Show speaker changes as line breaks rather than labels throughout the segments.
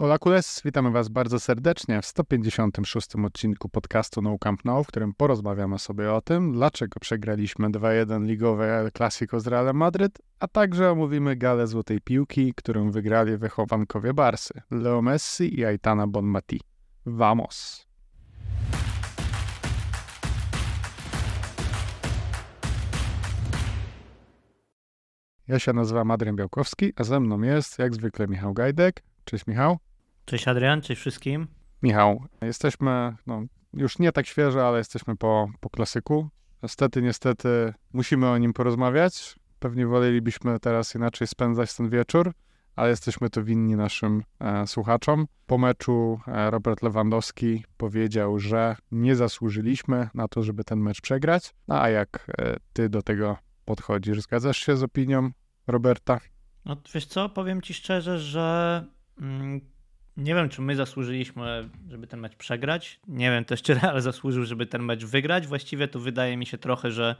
Ola Kules, witamy Was bardzo serdecznie w 156 odcinku podcastu No Camp Now, w którym porozmawiamy sobie o tym, dlaczego przegraliśmy 2-1 ligowe El z Realem Madryt, a także omówimy galę złotej piłki, którą wygrali wychowankowie Barsy, Leo Messi i Aitana Bonmati. Vamos! Ja się nazywam Adrian Białkowski, a ze mną jest jak zwykle Michał Gajdek. Cześć Michał. Cześć Adrian, cześć wszystkim. Michał, jesteśmy no, już nie tak świeżo, ale jesteśmy po, po klasyku. Niestety, niestety musimy o nim porozmawiać. Pewnie wolelibyśmy teraz inaczej spędzać ten wieczór, ale jesteśmy to winni naszym e, słuchaczom. Po meczu e, Robert Lewandowski powiedział, że nie zasłużyliśmy na to, żeby ten mecz przegrać. No, a jak e, ty do tego podchodzisz? Zgadzasz się z opinią Roberta?
No wiesz co, powiem ci szczerze, że mm nie wiem, czy my zasłużyliśmy, żeby ten mecz przegrać.
Nie wiem też, czy Real zasłużył,
żeby ten mecz wygrać. Właściwie to wydaje mi się trochę, że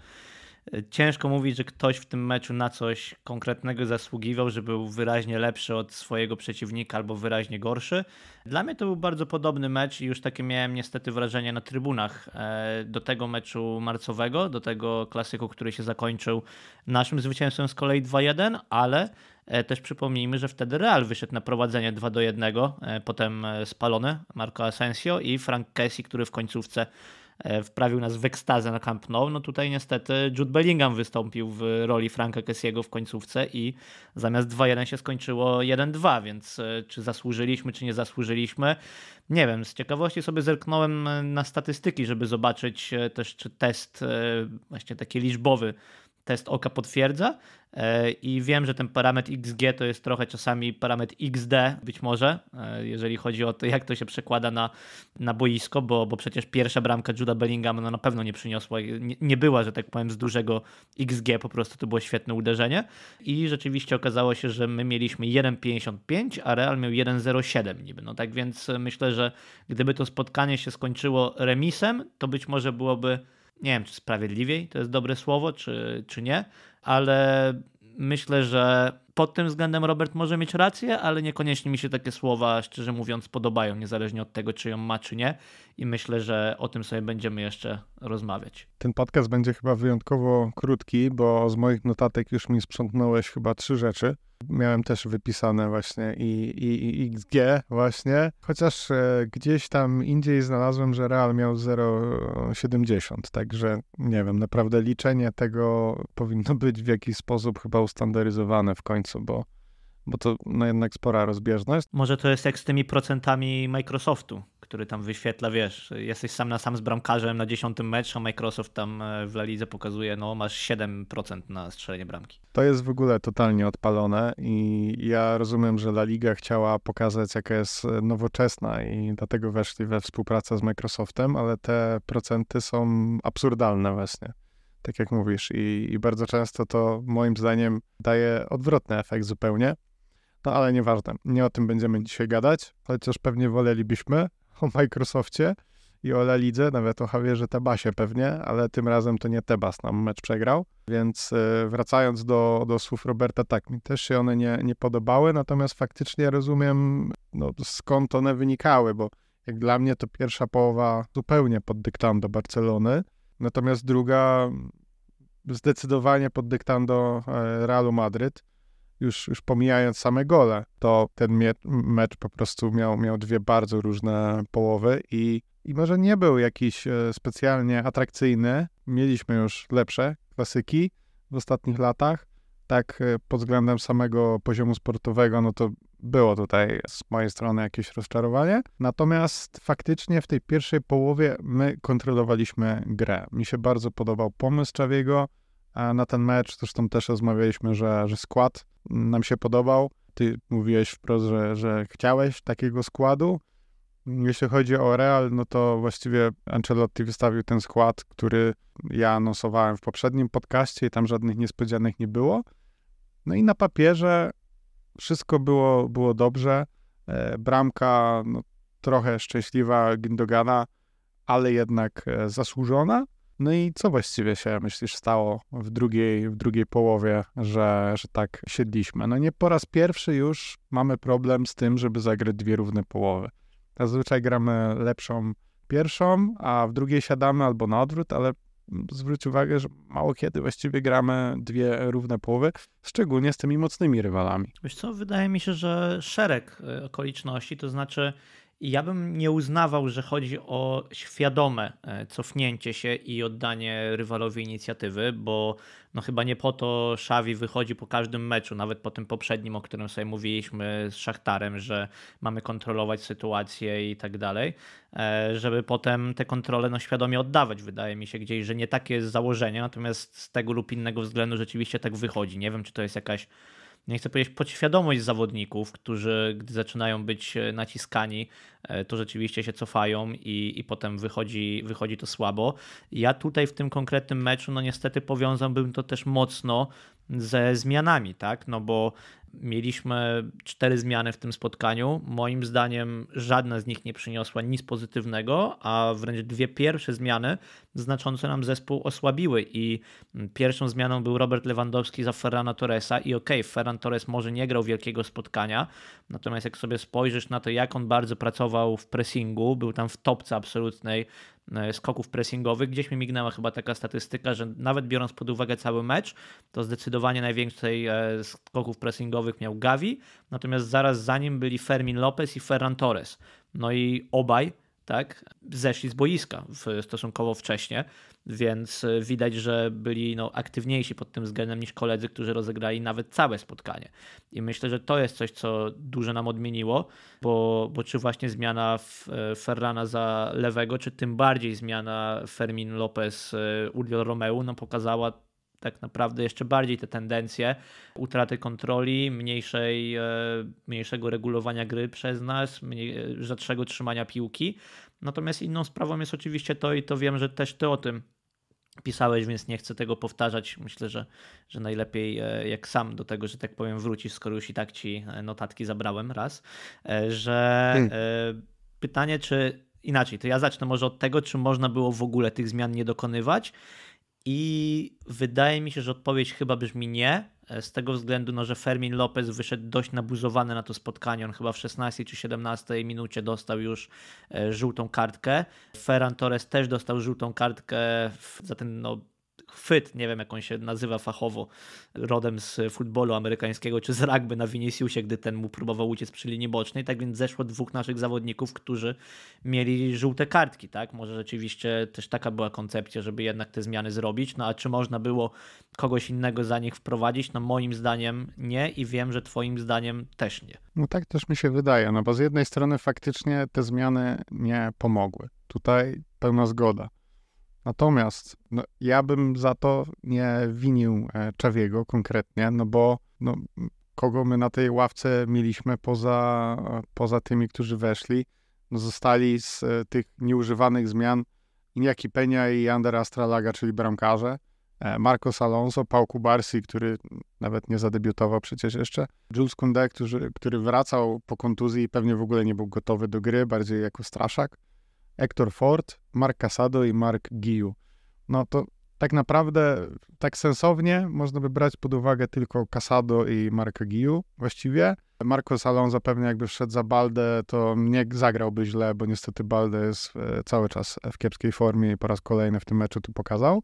ciężko mówić, że ktoś w tym meczu na coś konkretnego zasługiwał, że był wyraźnie lepszy od swojego przeciwnika albo wyraźnie gorszy. Dla mnie to był bardzo podobny mecz i już takie miałem niestety wrażenie na trybunach e, do tego meczu marcowego, do tego klasyku, który się zakończył naszym zwycięstwem z kolei 2-1, ale e, też przypomnijmy, że wtedy Real wyszedł na prowadzenie 2 do 1, e, potem spalone Marco Asensio i Frank Kessi, który w końcówce E, wprawił nas w ekstazę na Camp Nou, no tutaj niestety Jude Bellingham wystąpił w roli Franka Kessiego w końcówce i zamiast 2-1 się skończyło 1-2, więc e, czy zasłużyliśmy, czy nie zasłużyliśmy, nie wiem. Z ciekawości sobie zerknąłem e, na statystyki, żeby zobaczyć też, czy test właśnie taki liczbowy test oka potwierdza e, i wiem, że ten parametr XG to jest trochę czasami parametr XD być może, e, jeżeli chodzi o to, jak to się przekłada na, na boisko, bo, bo przecież pierwsza bramka Juda Bellingham no, na pewno nie przyniosła, nie, nie była, że tak powiem, z dużego XG, po prostu to było świetne uderzenie i rzeczywiście okazało się, że my mieliśmy 1,55, a Real miał 1,07 niby, no tak więc e, myślę, że gdyby to spotkanie się skończyło remisem, to być może byłoby nie wiem, czy sprawiedliwiej to jest dobre słowo, czy, czy nie, ale myślę, że pod tym względem Robert może mieć rację, ale niekoniecznie mi się takie słowa, szczerze mówiąc, podobają, niezależnie od tego, czy ją ma, czy nie. I myślę, że o tym sobie będziemy jeszcze rozmawiać.
Ten podcast będzie chyba wyjątkowo krótki, bo z moich notatek już mi sprzątnąłeś chyba trzy rzeczy. Miałem też wypisane właśnie i, i, i XG właśnie, chociaż e, gdzieś tam indziej znalazłem, że Real miał 0,70, e, także nie wiem, naprawdę liczenie tego powinno być w jakiś sposób chyba ustandaryzowane w końcu końcu, bo, bo to no jednak spora rozbieżność.
Może to jest jak z tymi procentami Microsoftu, który tam wyświetla, wiesz, jesteś sam na sam z bramkarzem na dziesiątym meczu, a Microsoft tam e, w La Lidze pokazuje, no masz 7% na strzelenie bramki.
To jest w ogóle totalnie odpalone i ja rozumiem, że La Liga chciała pokazać, jaka jest e, nowoczesna i dlatego weszli we współpracę z Microsoftem, ale te procenty są absurdalne właśnie tak jak mówisz. I, I, bardzo często to moim zdaniem daje odwrotny efekt zupełnie. No ale nieważne, nie o tym będziemy dzisiaj gadać, chociaż pewnie wolelibyśmy o Microsoftie i o La Lidze, nawet o Javierze Tebasie pewnie, ale tym razem to nie Tebas nam mecz przegrał. Więc y, wracając do, do słów Roberta, tak, mi też się one nie, nie podobały, natomiast faktycznie rozumiem, no, skąd one wynikały, bo jak dla mnie to pierwsza połowa zupełnie pod dyktando Barcelony, Natomiast druga zdecydowanie pod dyktando e, Realu Madryt, już, już pomijając same gole, to ten mecz po prostu miał, miał dwie bardzo różne połowy i, i może nie był jakiś e, specjalnie atrakcyjny. Mieliśmy już lepsze klasyki w ostatnich latach. Tak e, pod względem samego poziomu sportowego, no to było tutaj z mojej strony jakieś rozczarowanie. Natomiast faktycznie w tej pierwszej połowie my kontrolowaliśmy grę. Mi się bardzo podobał pomysł Czawiego na ten mecz. Zresztą też rozmawialiśmy, że, że skład nam się podobał. Ty mówiłeś wprost, że, że chciałeś takiego składu. Jeśli chodzi o Real, no to właściwie Ancelotti wystawił ten skład, który ja anonsowałem w poprzednim podcaście i tam żadnych niespodzianek nie było. No i na papierze wszystko było, było dobrze. E, bramka no, trochę szczęśliwa Gindogana, ale jednak e, zasłużona. No i co właściwie się, myślisz, stało w drugiej, w drugiej połowie, że, że tak siedliśmy? No nie po raz pierwszy już mamy problem z tym, żeby zagrać dwie równe połowy. Zazwyczaj gramy lepszą pierwszą, a w drugiej siadamy albo na odwrót, ale zwróć uwagę, że mało kiedy właściwie gramy dwie równe połowy, szczególnie z tymi mocnymi rywalami.
Wiesz co, wydaje mi się, że szereg y, okoliczności, to znaczy ja bym nie uznawał, że chodzi o świadome e, cofnięcie się i oddanie rywalowi inicjatywy, bo no chyba nie po to Szawi wychodzi po każdym meczu, nawet po tym poprzednim, o którym sobie mówiliśmy z Szachtarem, że mamy kontrolować sytuację i tak dalej, e, żeby potem te kontrole no świadomie oddawać. Wydaje mi się gdzieś, że nie takie jest założenie, natomiast z tego lub innego względu rzeczywiście tak wychodzi. Nie wiem, czy to jest jakaś nie chcę powiedzieć, podświadomość zawodników, którzy gdy zaczynają być e, naciskani, e, to rzeczywiście się cofają i, i potem wychodzi, wychodzi to słabo. Ja tutaj w tym konkretnym meczu, no niestety powiązałbym to też mocno ze zmianami, tak? No bo Mieliśmy cztery zmiany w tym spotkaniu. Moim zdaniem żadna z nich nie przyniosła nic pozytywnego, a wręcz dwie pierwsze zmiany znacząco nam zespół osłabiły. I pierwszą zmianą był Robert Lewandowski za Ferrana Torresa. I okej, okay, Ferran Torres może nie grał wielkiego spotkania, natomiast jak sobie spojrzysz na to, jak on bardzo pracował w pressingu, był tam w topce absolutnej e, skoków pressingowych. Gdzieś mi mignęła chyba taka statystyka, że nawet biorąc pod uwagę cały mecz, to zdecydowanie najwięcej e, skoków pressingowych miał Gavi, natomiast zaraz za nim byli Fermin Lopez i Ferran Torres. No i obaj tak, zeszli z boiska w, stosunkowo wcześnie, więc y, widać, że byli no, aktywniejsi pod tym względem niż koledzy, którzy rozegrali nawet całe spotkanie. I myślę, że to jest coś, co dużo nam odmieniło, bo, bo czy właśnie zmiana y, Ferrana za lewego, czy tym bardziej zmiana Fermin Lopez y, Uriel Romeu nam no, pokazała tak naprawdę jeszcze bardziej te tendencje utraty kontroli, mniejszej, e, mniejszego regulowania gry przez nas, mniej, e, rzadszego trzymania piłki. Natomiast inną sprawą jest oczywiście to, i to wiem, że też ty o tym pisałeś, więc nie chcę tego powtarzać. Myślę, że, że najlepiej e, jak sam do tego, że tak powiem, wrócisz, skoro już i tak ci notatki zabrałem raz, że hmm. pytanie, czy inaczej, to ja zacznę może od tego, czy można było w ogóle tych zmian nie dokonywać i wydaje mi się, że odpowiedź chyba brzmi nie, e, z tego względu, no, że Fermin Lopez wyszedł dość nabuzowany na to spotkanie. On chyba w 16 czy 17 minucie dostał już e, żółtą kartkę. Ferran Torres też dostał żółtą kartkę za ten no, chwyt, nie wiem jak on się nazywa fachowo, rodem z futbolu amerykańskiego czy z rugby na Viniciusie, gdy ten mu próbował uciec przy linii bocznej. Tak więc zeszło dwóch naszych zawodników, którzy mieli żółte kartki. tak? Może rzeczywiście też taka była koncepcja, żeby jednak te zmiany zrobić. No a czy można było kogoś innego za nich wprowadzić? No moim zdaniem nie i wiem, że twoim zdaniem
też nie. No tak też mi się wydaje, no bo z jednej strony faktycznie te zmiany nie pomogły. Tutaj pełna zgoda. Natomiast no, ja bym za to nie winił e, Czawiego konkretnie, no bo no, kogo my na tej ławce mieliśmy poza, poza tymi, którzy weszli, no, zostali z e, tych nieużywanych zmian Iñaki Penia i Ander Astralaga, czyli bramkarze, e, Marcos Alonso, Paul Kubarsi, który nawet nie zadebiutował przecież jeszcze, Jules Koundé, który, który wracał po kontuzji i pewnie w ogóle nie był gotowy do gry, bardziej jako straszak, Hector Ford, Mark Casado i Mark Giu. No to tak naprawdę, tak sensownie można by brać pod uwagę tylko Casado i Marka Giu właściwie. Marco Salon zapewne jakby wszedł za Baldę, to nie zagrałby źle, bo niestety Balde jest e, cały czas w kiepskiej formie i po raz kolejny w tym meczu to pokazał.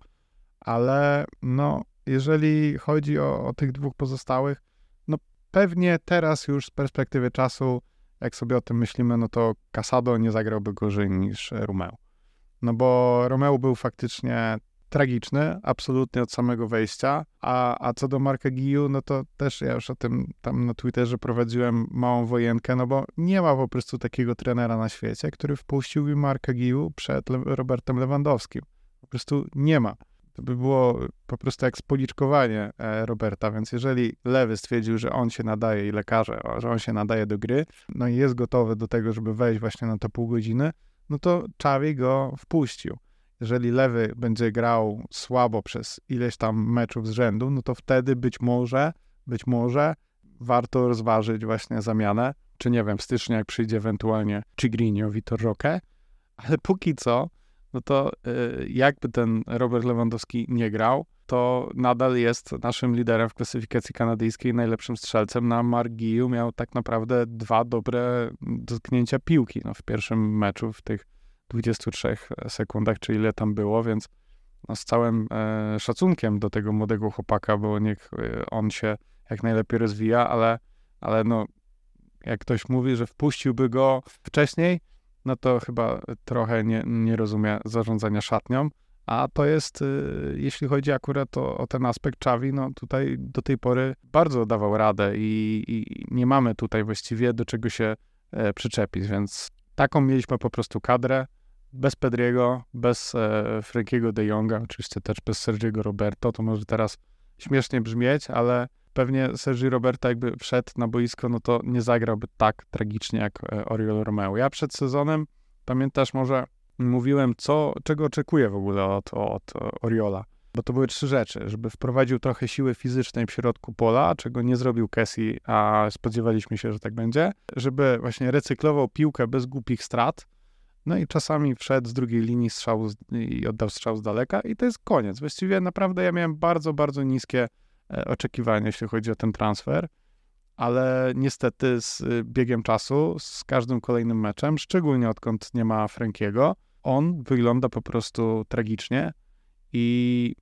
Ale no, jeżeli chodzi o, o tych dwóch pozostałych, no pewnie teraz już z perspektywy czasu jak sobie o tym myślimy, no to Casado nie zagrałby gorzej niż Romeo. No bo Romeo był faktycznie tragiczny, absolutnie od samego wejścia, a, a co do Marka Giu, no to też ja już o tym tam na Twitterze prowadziłem małą wojenkę, no bo nie ma po prostu takiego trenera na świecie, który wpuściłby Marka Giu przed Le Robertem Lewandowskim. Po prostu nie ma. To by było po prostu jak spoliczkowanie e, Roberta, więc jeżeli Lewy stwierdził, że on się nadaje i lekarze, że on się nadaje do gry, no i jest gotowy do tego, żeby wejść właśnie na to pół godziny, no to Czawi go wpuścił. Jeżeli Lewy będzie grał słabo przez ileś tam meczów z rzędu, no to wtedy być może, być może warto rozważyć właśnie zamianę, czy nie wiem, w styczniu jak przyjdzie ewentualnie Chigrinio, Vitor Roque, ale póki co no to y, jakby ten Robert Lewandowski nie grał, to nadal jest naszym liderem w klasyfikacji kanadyjskiej, najlepszym strzelcem. Na Margiju miał tak naprawdę dwa dobre mm, dotknięcia piłki no, w pierwszym meczu w tych 23 e, sekundach, czy ile tam było, więc no, z całym e, szacunkiem do tego młodego chłopaka, bo niech e, on się jak najlepiej rozwija, ale, ale no, jak ktoś mówi, że wpuściłby go wcześniej, no to chyba trochę nie, nie rozumie zarządzania szatnią. A to jest, y, jeśli chodzi akurat o, o ten aspekt Czawi, no tutaj do tej pory bardzo dawał radę i, i nie mamy tutaj właściwie do czego się e, przyczepić, więc taką mieliśmy po prostu kadrę, bez Pedriego, bez e, Frankiego de Jonga, oczywiście też bez Sergiego Roberto, to może teraz śmiesznie brzmieć, ale pewnie Sergi Roberta jakby wszedł na boisko, no to nie zagrałby tak tragicznie jak e, Oriol Romeo. Ja przed sezonem, pamiętasz może, mówiłem, co, czego oczekuję w ogóle od, od e, Oriola, bo to były trzy rzeczy, żeby wprowadził trochę siły fizycznej w środku pola, czego nie zrobił Kesi, a spodziewaliśmy się, że tak będzie, żeby właśnie recyklował piłkę bez głupich strat, no i czasami wszedł z drugiej linii strzał z, i oddał strzał z daleka i to jest koniec. Właściwie naprawdę ja miałem bardzo, bardzo niskie E, oczekiwania, jeśli chodzi o ten transfer. Ale niestety z y, biegiem czasu, z każdym kolejnym meczem, szczególnie odkąd nie ma Frankiego, on wygląda po prostu tragicznie i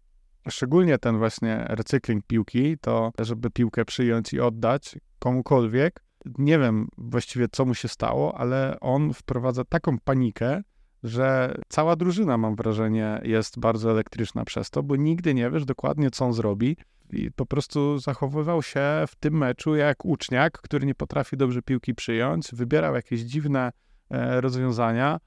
szczególnie ten właśnie recykling piłki, to żeby piłkę przyjąć i oddać komukolwiek, nie wiem właściwie co mu się stało, ale on wprowadza taką panikę, że cała drużyna, mam wrażenie, jest bardzo elektryczna przez to, bo nigdy nie wiesz dokładnie, co on zrobi. I po prostu zachowywał się w tym meczu jak uczniak, który nie potrafi dobrze piłki przyjąć, wybierał jakieś dziwne e, rozwiązania.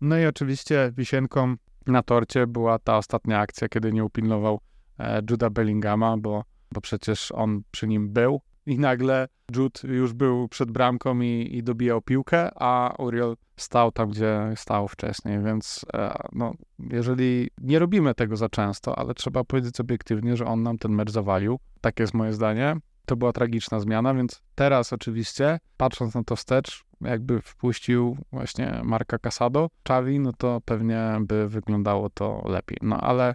No i oczywiście wisienką na torcie była ta ostatnia akcja, kiedy nie upilnował e, Juda Bellingama, bo, bo przecież on przy nim był i nagle Jude już był przed bramką i, i dobijał piłkę, a Uriel stał tam, gdzie stał wcześniej, więc e, no, jeżeli nie robimy tego za często, ale trzeba powiedzieć obiektywnie, że on nam ten mecz zawalił, tak jest moje zdanie, to była tragiczna zmiana, więc teraz oczywiście, patrząc na to wstecz, jakby wpuścił właśnie Marka Casado, Xavi, no to pewnie by wyglądało to lepiej. No ale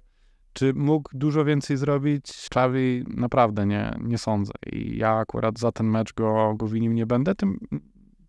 czy mógł dużo więcej zrobić? Xavi naprawdę nie, nie sądzę. I ja akurat za ten mecz go, go winił nie będę. Tym,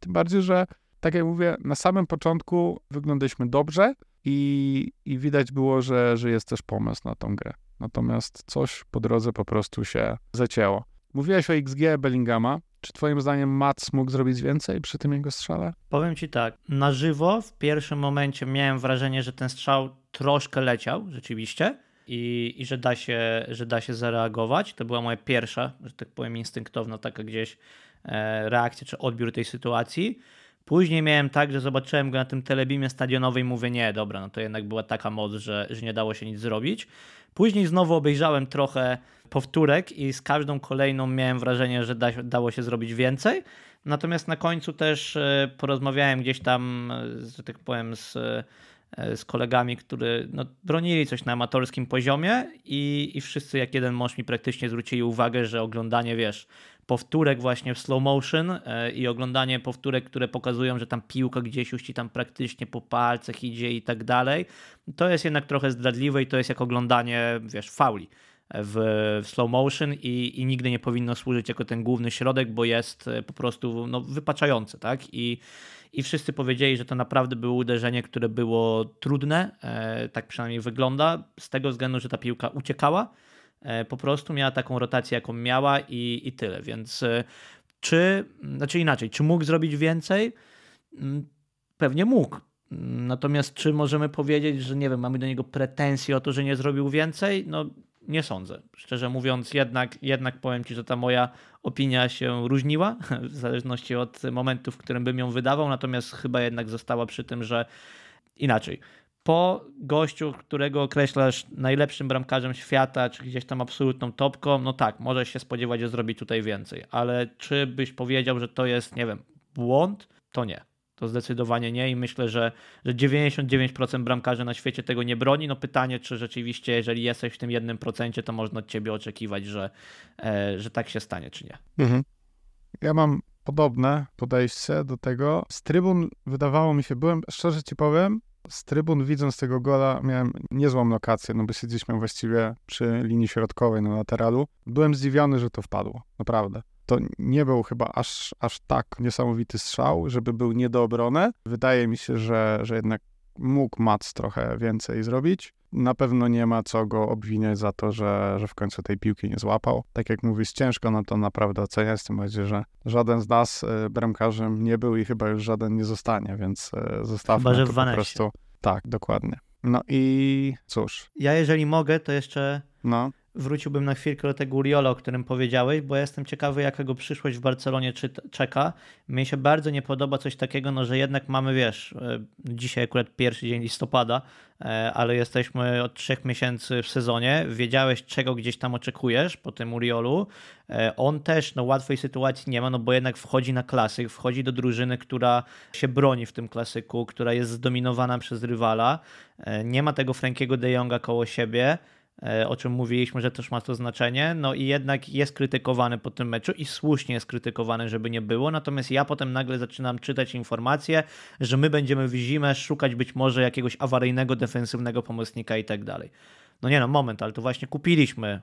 tym bardziej, że tak jak mówię, na samym początku wyglądaliśmy dobrze i, i widać było, że, że jest też pomysł na tą grę. Natomiast coś po drodze po prostu się zacięło. Mówiłeś o XG Bellingama. Czy twoim zdaniem Mats mógł zrobić więcej przy tym jego strzale?
Powiem ci tak, na żywo w pierwszym momencie miałem wrażenie, że ten strzał troszkę leciał, rzeczywiście, i, i że, da się, że da się zareagować. To była moja pierwsza, że tak powiem, instynktowna taka gdzieś e, reakcja czy odbiór tej sytuacji. Później miałem tak, że zobaczyłem go na tym telebimie stadionowym i mówię, nie, dobra, no to jednak była taka moc, że, że nie dało się nic zrobić. Później znowu obejrzałem trochę powtórek i z każdą kolejną miałem wrażenie, że da, dało się zrobić więcej. Natomiast na końcu też e, porozmawiałem gdzieś tam, e, że tak powiem, z E, z kolegami, którzy no, bronili coś na amatorskim poziomie i, i wszyscy jak jeden mąż mi praktycznie zwrócili uwagę, że oglądanie, wiesz, powtórek właśnie w slow motion e, i oglądanie powtórek, które pokazują, że tam piłka gdzieś już ci tam praktycznie po palcach idzie i tak dalej, to jest jednak trochę zdradliwe i to jest jak oglądanie, wiesz, fauli w, w slow motion i, i nigdy nie powinno służyć jako ten główny środek, bo jest e, po prostu no, wypaczający, tak? I, I wszyscy powiedzieli, że to naprawdę było uderzenie, które było trudne, e, tak przynajmniej wygląda, z tego względu, że ta piłka uciekała, e, po prostu miała taką rotację, jaką miała i, i tyle, więc czy, znaczy inaczej, czy mógł zrobić więcej? Mm, pewnie mógł. Mm, natomiast czy możemy powiedzieć, że nie wiem, mamy do niego pretensje o to, że nie zrobił więcej? No nie sądzę. Szczerze mówiąc, jednak, jednak powiem Ci, że ta moja opinia się różniła, w zależności od momentu, w którym bym ją wydawał, natomiast chyba jednak została przy tym, że inaczej. Po gościu, którego określasz najlepszym bramkarzem świata, czy gdzieś tam absolutną topką, no tak, możesz się spodziewać, że zrobi tutaj więcej, ale czy byś powiedział, że to jest, nie wiem, błąd? To nie. To zdecydowanie nie i myślę, że, że 99% bramkarzy na świecie tego nie broni. No pytanie, czy rzeczywiście, jeżeli jesteś w tym 1%, to można od ciebie oczekiwać, że, e, że tak się stanie, czy nie.
Mhm. Ja mam podobne podejście do tego. Z trybun wydawało mi się, byłem, szczerze ci powiem, z trybun widząc tego gola miałem niezłą lokację, no bo siedzieliśmy właściwie przy linii środkowej na lateralu. Byłem zdziwiony, że to wpadło, naprawdę to nie był chyba aż, aż tak niesamowity strzał, żeby był nie do obrony. Wydaje mi się, że, że jednak mógł Mac trochę więcej zrobić. Na pewno nie ma co go obwiniać za to, że, że w końcu tej piłki nie złapał. Tak jak mówisz, ciężko na to naprawdę oceniać, tym bardziej, że żaden z nas e, bramkarzem nie był i chyba już żaden nie zostanie, więc e, zostawmy chyba, że to po prostu. Tak, dokładnie. No i cóż.
Ja jeżeli mogę, to jeszcze no wróciłbym na chwilkę do tego Uriola, o którym powiedziałeś, bo jestem ciekawy, jaka go przyszłość w Barcelonie czeka. Mnie się bardzo nie podoba coś takiego, no, że jednak mamy, wiesz, e, dzisiaj akurat pierwszy dzień listopada, e, ale jesteśmy od trzech miesięcy w sezonie. Wiedziałeś, czego gdzieś tam oczekujesz po tym Uriolu. E, on też no, łatwej sytuacji nie ma, no bo jednak wchodzi na klasyk, wchodzi do drużyny, która się broni w tym klasyku, która jest zdominowana przez rywala. Nie ma tego Frankiego de Jonga koło siebie. E, o czym mówiliśmy, że też ma to znaczenie. No i jednak jest krytykowany po tym meczu i słusznie jest krytykowany, żeby nie było. Natomiast ja potem nagle zaczynam czytać informacje, że my będziemy w zimę szukać być może jakiegoś awaryjnego, defensywnego pomocnika i tak dalej. No nie no, moment, ale to właśnie kupiliśmy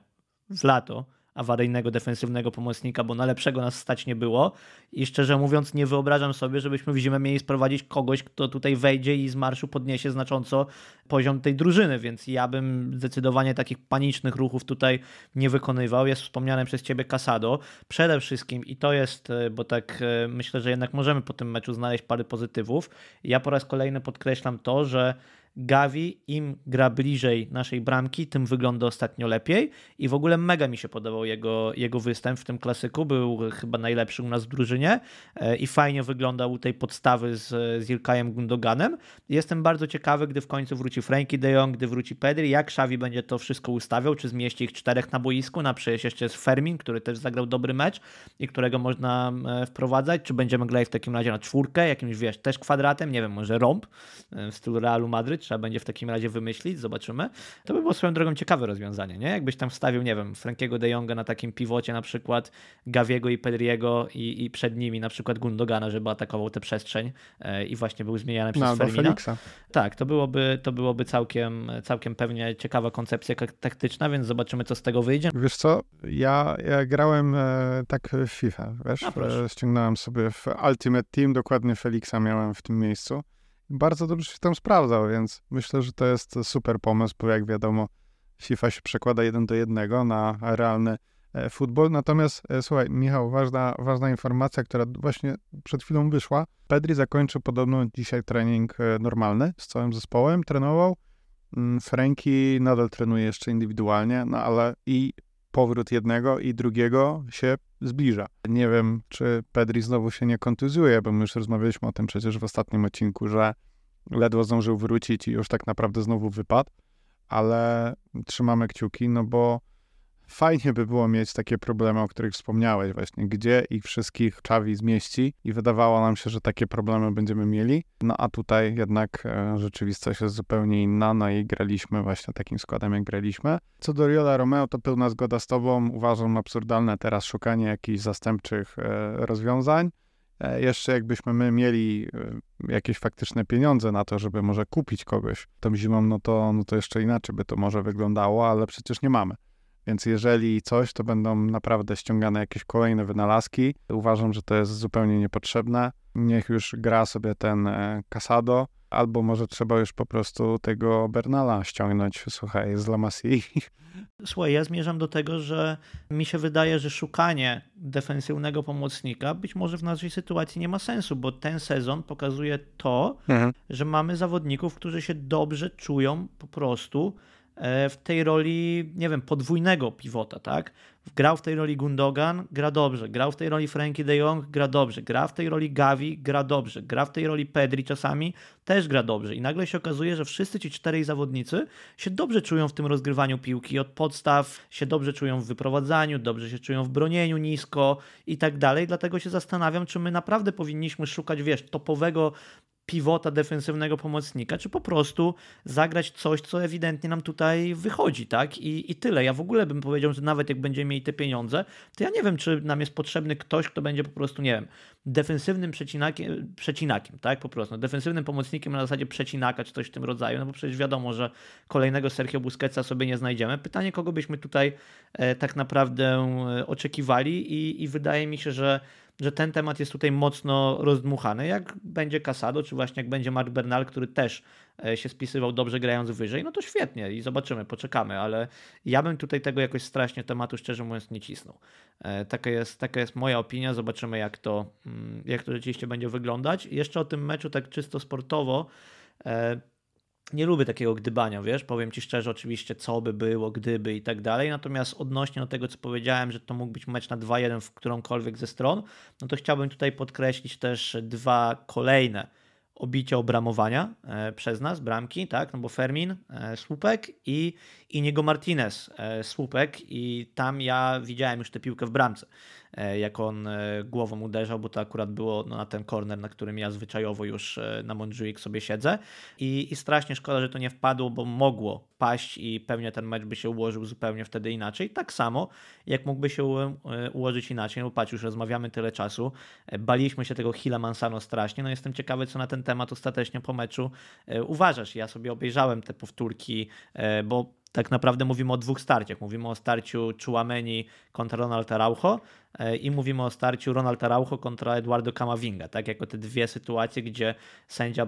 w lato awaryjnego, defensywnego pomocnika, bo na lepszego nas stać nie było. I szczerze mówiąc, nie wyobrażam sobie, żebyśmy w zimę mieli sprowadzić kogoś, kto tutaj wejdzie i z marszu podniesie znacząco poziom tej drużyny, więc ja bym zdecydowanie takich panicznych ruchów tutaj nie wykonywał. Jest wspomniane przez ciebie Casado. Przede wszystkim, i to jest, e, bo tak e, myślę, że jednak możemy po tym meczu znaleźć parę pozytywów. Ja po raz kolejny podkreślam to, że Gavi, im gra bliżej naszej bramki, tym wygląda ostatnio lepiej i w ogóle mega mi się podobał jego, jego występ w tym klasyku, był chyba najlepszy u nas w drużynie e, i fajnie wyglądał u tej podstawy z, z Ilkajem Gundoganem. Jestem bardzo ciekawy, gdy w końcu wróci Frankie de Jong, gdy wróci Pedri, jak Xavi będzie to wszystko ustawiał, czy zmieści ich czterech na boisku, na przejeździe jeszcze jest Fermin, który też zagrał dobry mecz i którego można e, wprowadzać, czy będziemy grać w takim razie na czwórkę, jakimś wiesz, też kwadratem, nie wiem, może rąb e, w stylu Realu Madryt, trzeba będzie w takim razie wymyślić, zobaczymy. To by było swoją drogą ciekawe rozwiązanie, nie? Jakbyś tam wstawił, nie wiem, Frankiego de Jonga na takim piwocie na przykład, Gawiego i Pedriego i, i przed nimi na przykład Gundogana, żeby atakował tę przestrzeń e, i właśnie był zmieniany przez no, Fermina. Tak, to byłoby, to byłoby całkiem, całkiem pewnie ciekawa koncepcja tak, taktyczna, więc zobaczymy, co z tego wyjdzie. Wiesz
co, ja, ja grałem e, tak w FIFA, wiesz, A, e, ściągnąłem sobie w Ultimate Team, dokładnie Feliksa miałem w tym miejscu bardzo dobrze się tam sprawdzał, więc myślę, że to jest super pomysł, bo jak wiadomo, FIFA się przekłada jeden do jednego na realny e, futbol. Natomiast e, słuchaj, Michał, ważna, ważna informacja, która właśnie przed chwilą wyszła. Pedri zakończył podobno dzisiaj trening e, normalny z całym zespołem, trenował. Mm, Franki nadal trenuje jeszcze indywidualnie, no ale i powrót jednego i drugiego się zbliża. Nie wiem, czy Pedri znowu się nie kontuzjuje, bo my już rozmawialiśmy o tym przecież w ostatnim odcinku, że ledwo zdążył wrócić i już tak naprawdę znowu wypadł, ale trzymamy kciuki, no bo Fajnie by było mieć takie problemy, o których wspomniałeś właśnie, gdzie ich wszystkich czawi zmieści i wydawało nam się, że takie problemy będziemy mieli, no a tutaj jednak e, rzeczywistość jest zupełnie inna, no i graliśmy właśnie takim składem, jak graliśmy. Co do Riola Romeo, to pełna zgoda z tobą, uważam absurdalne teraz szukanie jakichś zastępczych e, rozwiązań. E, jeszcze jakbyśmy my mieli jakieś faktyczne pieniądze na to, żeby może kupić kogoś tą zimą, no to, no to jeszcze inaczej by to może wyglądało, ale przecież nie mamy. Więc jeżeli coś, to będą naprawdę ściągane jakieś kolejne wynalazki. Uważam, że to jest zupełnie niepotrzebne. Niech już gra sobie ten e, Casado, albo może trzeba już po prostu tego Bernala ściągnąć, słuchaj, z Lamassi.
Słuchaj, ja zmierzam do tego, że mi się wydaje, że szukanie defensywnego pomocnika być może w naszej sytuacji nie ma sensu, bo ten sezon pokazuje to, mhm. że mamy zawodników, którzy się dobrze czują po prostu E, w tej roli, nie wiem, podwójnego pivota, tak? Grał w tej roli Gundogan, gra dobrze. Grał w tej roli Frankie de Jong, gra dobrze. Gra w tej roli Gavi, gra dobrze. Gra w tej roli Pedri czasami, też gra dobrze. I nagle się okazuje, że wszyscy ci czterej zawodnicy się dobrze czują w tym rozgrywaniu piłki. Od podstaw się dobrze czują w wyprowadzaniu, dobrze się czują w bronieniu nisko i tak dalej. Dlatego się zastanawiam, czy my naprawdę powinniśmy szukać, wiesz, topowego pivota defensywnego pomocnika, czy po prostu zagrać coś, co ewidentnie nam tutaj wychodzi, tak? I, I tyle. Ja w ogóle bym powiedział, że nawet jak będziemy mieli te pieniądze, to ja nie wiem, czy nam jest potrzebny ktoś, kto będzie po prostu, nie wiem, defensywnym przecinakiem, przecinakiem tak? Po prostu. No, defensywnym pomocnikiem na zasadzie przecinaka, czy coś w tym rodzaju, no bo przecież wiadomo, że kolejnego Sergio Busquetsa sobie nie znajdziemy. Pytanie, kogo byśmy tutaj e, tak naprawdę e, oczekiwali i, i wydaje mi się, że że ten temat jest tutaj mocno rozdmuchany, jak będzie Casado, czy właśnie jak będzie Mark Bernal, który też e, się spisywał dobrze grając wyżej, no to świetnie i zobaczymy, poczekamy, ale ja bym tutaj tego jakoś strasznie tematu szczerze mówiąc nie cisnął. E, taka jest, taka jest moja opinia, zobaczymy jak to, mm, jak to rzeczywiście będzie wyglądać. Jeszcze o tym meczu tak czysto sportowo, e, nie lubię takiego gdybania, wiesz, powiem Ci szczerze oczywiście, co by było, gdyby i tak dalej, natomiast odnośnie do tego, co powiedziałem, że to mógł być mecz na 2-1 w którąkolwiek ze stron, no to chciałbym tutaj podkreślić też dwa kolejne obicie obramowania e, przez nas, bramki, tak, no bo Fermin, e, słupek i Inigo Martinez, e, słupek i tam ja widziałem już tę piłkę w bramce. E, jak on e, głową uderzał, bo to akurat było no, na ten corner, na którym ja zwyczajowo już e, na Montjuic sobie siedzę. I, I strasznie szkoda, że to nie wpadło, bo mogło paść i pewnie ten mecz by się ułożył zupełnie wtedy inaczej. Tak samo, jak mógłby się ułożyć inaczej, bo no, patrz, już rozmawiamy tyle czasu, baliśmy się tego Hila Mansano strasznie, no jestem ciekawy, co na ten temat ostatecznie po meczu uważasz. Ja sobie obejrzałem te powtórki, bo tak naprawdę mówimy o dwóch starciach. Mówimy o starciu Chuameni kontra Ronald Araujo e, i mówimy o starciu Ronald Araujo kontra Eduardo Camavinga, tak? Jako te dwie sytuacje, gdzie sędzia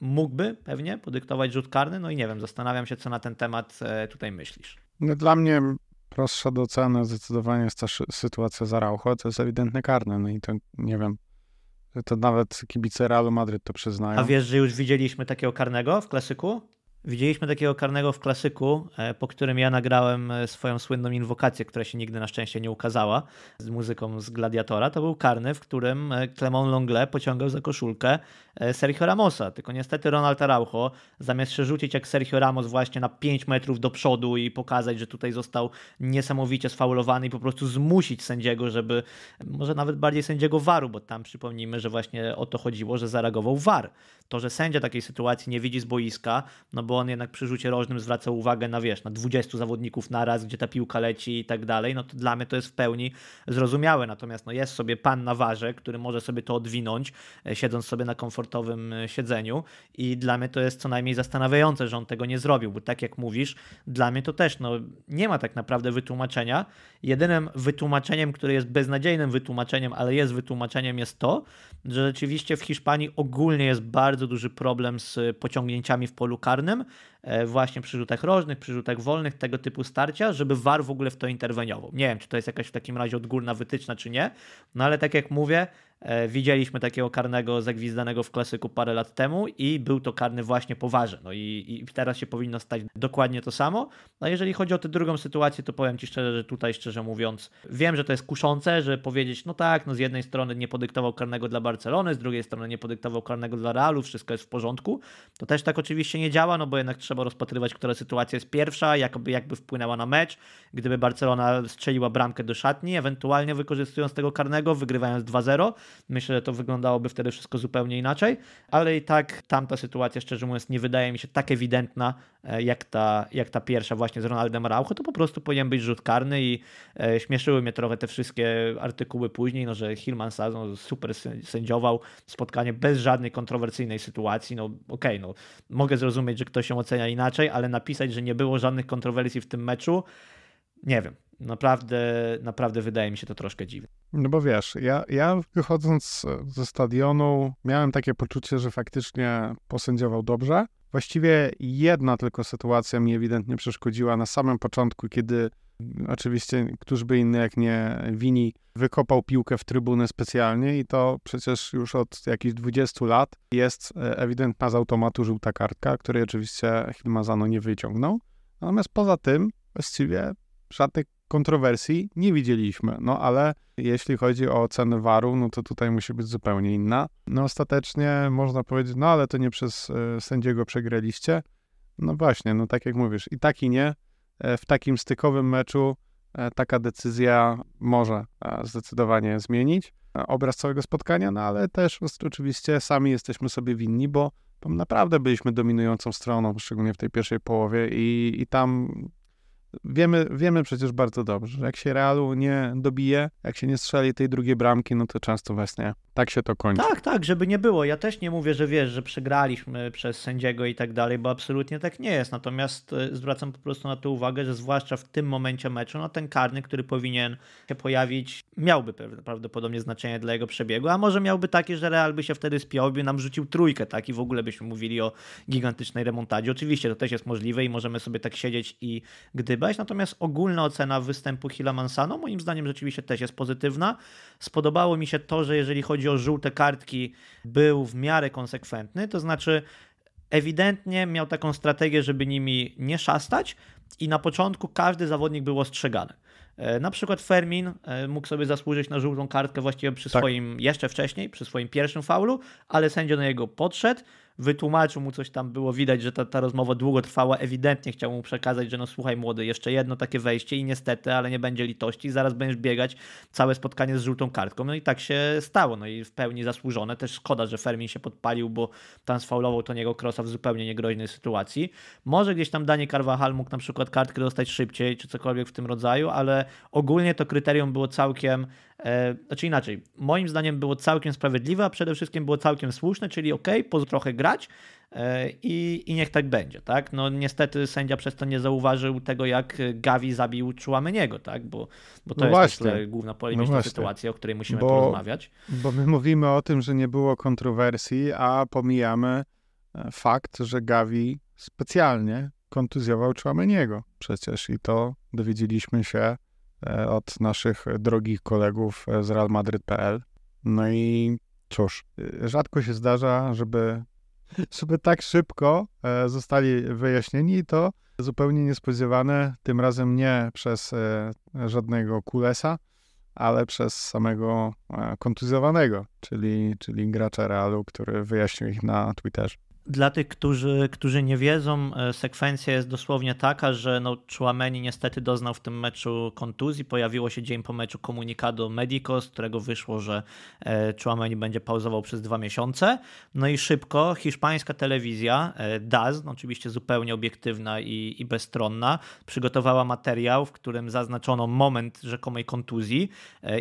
mógłby pewnie podyktować rzut karny. No i nie wiem, zastanawiam się, co na ten temat e, tutaj myślisz.
No dla mnie prostsza do oceny zdecydowanie jest ta sytuacja z Araujo. To jest ewidentny karny, no i to nie wiem. To nawet kibice Realu Madryt to przyznają. A wiesz,
że już widzieliśmy takiego karnego w klasyku? Widzieliśmy takiego karnego w klasyku, e, po którym ja nagrałem e, swoją słynną inwokację, która się nigdy na szczęście nie ukazała, z muzyką z Gladiatora. To był karny, w którym e, Clement Longle pociągał za koszulkę Sergio Ramosa. Tylko niestety Ronald Araujo, zamiast się rzucić jak Sergio Ramos właśnie na 5 metrów do przodu i pokazać, że tutaj został niesamowicie sfaulowany i po prostu zmusić sędziego, żeby może nawet bardziej sędziego waru, bo tam przypomnijmy, że właśnie o to chodziło, że zareagował war to, że sędzia takiej sytuacji nie widzi z boiska, no bo on jednak przy rzucie rożnym zwraca uwagę na wiesz, na 20 zawodników na raz, gdzie ta piłka leci i tak dalej, no to dla mnie to jest w pełni zrozumiałe. Natomiast no jest sobie pan na warze, który może sobie to odwinąć, e, siedząc sobie na komfortowym e, siedzeniu i dla mnie to jest co najmniej zastanawiające, że on tego nie zrobił, bo tak jak mówisz, dla mnie to też no, nie ma tak naprawdę wytłumaczenia. Jedynym wytłumaczeniem, które jest beznadziejnym wytłumaczeniem, ale jest wytłumaczeniem jest to, że rzeczywiście w Hiszpanii ogólnie jest bardzo bardzo duży problem z pociągnięciami w polu karnym, e, właśnie przy rzutach rożnych, przy rzutach wolnych, tego typu starcia, żeby VAR w ogóle w to interweniował. Nie wiem, czy to jest jakaś w takim razie odgórna wytyczna, czy nie, no ale tak jak mówię, E, widzieliśmy takiego karnego zagwizdanego w klasyku parę lat temu i był to karny właśnie poważny. No i, i, teraz się powinno stać dokładnie to samo. No jeżeli chodzi o tę drugą sytuację, to powiem Ci szczerze, że tutaj szczerze mówiąc, wiem, że to jest kuszące, że powiedzieć, no tak, no z jednej strony nie podyktował karnego dla Barcelony, z drugiej strony nie podyktował karnego dla Realu, wszystko jest w porządku. To też tak oczywiście nie działa, no bo jednak trzeba rozpatrywać, która sytuacja jest pierwsza, jakby, jakby wpłynęła na mecz. Gdyby Barcelona strzeliła bramkę do szatni, ewentualnie wykorzystując tego karnego, wygrywając 2-0, Myślę, że to wyglądałoby wtedy wszystko zupełnie inaczej, ale i tak tamta sytuacja, szczerze mówiąc, nie wydaje mi się tak ewidentna, e, jak ta, jak ta pierwsza właśnie z Ronaldem Raucho, to po prostu powinien być rzut karny i e, śmieszyły mnie trochę te wszystkie artykuły później, no, że Hillman Sazon super sędziował spotkanie bez żadnej kontrowersyjnej sytuacji, no okej, okay, no mogę zrozumieć, że ktoś się ocenia inaczej, ale napisać, że nie było żadnych kontrowersji w tym meczu, nie wiem. Naprawdę, naprawdę wydaje mi się to troszkę dziwne.
No bo wiesz, ja, ja wychodząc ze stadionu miałem takie poczucie, że faktycznie posędziował dobrze. Właściwie jedna tylko sytuacja mi ewidentnie przeszkodziła na samym początku, kiedy mm, oczywiście któż by inny jak nie Wini wykopał piłkę w trybunę specjalnie i to przecież już od jakichś 20 lat jest e, ewidentna z automatu żółta kartka, której oczywiście Hilmazano nie wyciągnął. Natomiast poza tym właściwie żadnych kontrowersji nie widzieliśmy, no ale jeśli chodzi o cenę waru, no to tutaj musi być zupełnie inna. No ostatecznie można powiedzieć, no ale to nie przez e, sędziego przegraliście. No właśnie, no tak jak mówisz, i tak i nie. E, w takim stykowym meczu e, taka decyzja może zdecydowanie zmienić obraz całego spotkania, no ale też oczywiście sami jesteśmy sobie winni, bo naprawdę byliśmy dominującą stroną, szczególnie w tej pierwszej połowie i, i tam Wiemy, wiemy przecież bardzo dobrze, że jak się Realu nie dobije, jak się nie strzeli tej drugiej bramki, no to często właśnie tak się to kończy. Tak, tak, żeby nie było. Ja też nie mówię,
że wiesz, że przegraliśmy przez sędziego i tak dalej, bo absolutnie tak nie jest. Natomiast e, zwracam po prostu na to uwagę, że zwłaszcza w tym momencie meczu, no ten karny, który powinien się pojawić, miałby prawdopodobnie znaczenie dla jego przebiegu, a może miałby takie, że Real by się wtedy spiął, by nam rzucił trójkę, tak? I w ogóle byśmy mówili o gigantycznej remontadzie. Oczywiście to też jest możliwe i możemy sobie tak siedzieć i gdybać. Natomiast ogólna ocena występu Hila Mansano moim zdaniem rzeczywiście też jest pozytywna. Spodobało mi się to, że jeżeli chodzi chodzi o żółte kartki, był w miarę konsekwentny, to znaczy ewidentnie miał taką strategię, żeby nimi nie szastać i na początku każdy zawodnik był ostrzegany. E, na przykład Fermin e, mógł sobie zasłużyć na żółtą kartkę właściwie przy tak. swoim, jeszcze wcześniej, przy swoim pierwszym faulu, ale sędzia na jego podszedł, wytłumaczył mu coś tam, było widać, że ta, ta rozmowa długo trwała, ewidentnie chciał mu przekazać, że no słuchaj młody, jeszcze jedno takie wejście i niestety, ale nie będzie litości, zaraz będziesz biegać całe spotkanie z żółtą kartką. No i tak się stało, no i w pełni zasłużone, też szkoda, że Fermin się podpalił, bo tam sfaulował to niego Krosa w zupełnie niegroźnej sytuacji. Może gdzieś tam Danie Carvajal mógł na przykład kartkę dostać szybciej, czy cokolwiek w tym rodzaju, ale ogólnie to kryterium było całkiem E, znaczy inaczej, moim zdaniem było całkiem sprawiedliwe, a przede wszystkim było całkiem słuszne, czyli ok, po trochę grać e, i, i niech tak będzie, tak? No niestety sędzia przez to nie zauważył tego, jak Gavi zabił Człamyniego, tak? Bo, bo to no jest główna polityczna no sytuacja, o której musimy bo, porozmawiać.
Bo my mówimy o tym, że nie było kontrowersji, a pomijamy e, fakt, że Gavi specjalnie kontuzjował Człamyniego przecież i to dowiedzieliśmy się E, od naszych drogich kolegów e, z realmadryd.pl. No i cóż, e, rzadko się zdarza, żeby, żeby tak szybko zostali wyjaśnieni i to zupełnie niespodziewane, tym razem nie przez żadnego kulesa, ale przez samego kontuzjowanego, czyli, czyli gracza Realu, który wyjaśnił ich na Twitterze.
Dla tych, którzy, którzy nie wiedzą, e, sekwencja jest dosłownie taka, że no, Chouameni niestety doznał w tym meczu kontuzji. Pojawiło się dzień po meczu komunikado Medico, z którego wyszło, że e, Chouameni będzie pauzował przez dwa miesiące. No i szybko hiszpańska telewizja e, DAZ, oczywiście zupełnie obiektywna i, i bezstronna, przygotowała materiał, w którym zaznaczono moment rzekomej kontuzji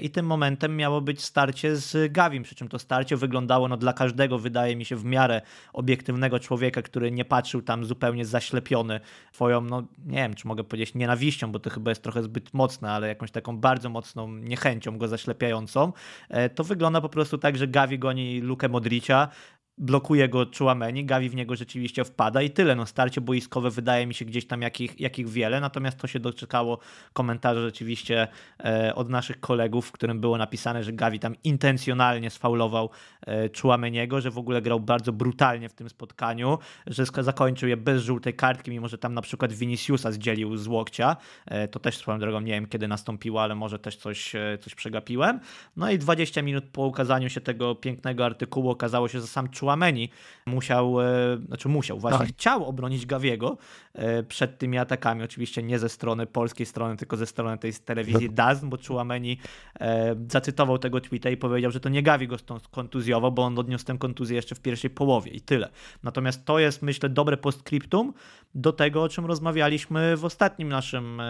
i tym momentem miało być starcie z Gawim, przy czym to starcie wyglądało no, dla każdego, wydaje mi się, w miarę obiektywnie obiektywnego człowieka, który nie patrzył tam zupełnie zaślepiony twoją, no nie wiem, czy mogę powiedzieć nienawiścią, bo to chyba jest trochę zbyt mocne, ale jakąś taką bardzo mocną niechęcią go zaślepiającą, e, to wygląda po prostu tak, że Gavi goni Lukę Modricia, blokuje go Chouameni, Gavi w niego rzeczywiście wpada i tyle. No starcie boiskowe wydaje mi się gdzieś tam jakich, jakich wiele, natomiast to się doczekało komentarza rzeczywiście e, od naszych kolegów, w którym było napisane, że Gavi tam intencjonalnie sfaulował e, że w ogóle grał bardzo brutalnie w tym spotkaniu, że zakończył je bez żółtej kartki, mimo że tam na przykład Viniciusa zdzielił z łokcia. E, to też swoją drogą nie wiem kiedy nastąpiło, ale może też coś, e, coś przegapiłem. No i 20 minut po ukazaniu się tego pięknego artykułu okazało się, że sam Chouameni Chuameni musiał, e, znaczy musiał, właśnie tak. chciał obronić Gawiego e, przed tymi atakami, oczywiście nie ze strony polskiej strony, tylko ze strony tej telewizji DAZN, bo Chuameni e, zacytował tego tweeta i powiedział, że to nie Gawi go stąd kontuzjował, bo on odniósł tę kontuzję jeszcze w pierwszej połowie i tyle. Natomiast to jest, myślę, dobre postscriptum do tego, o czym rozmawialiśmy w ostatnim naszym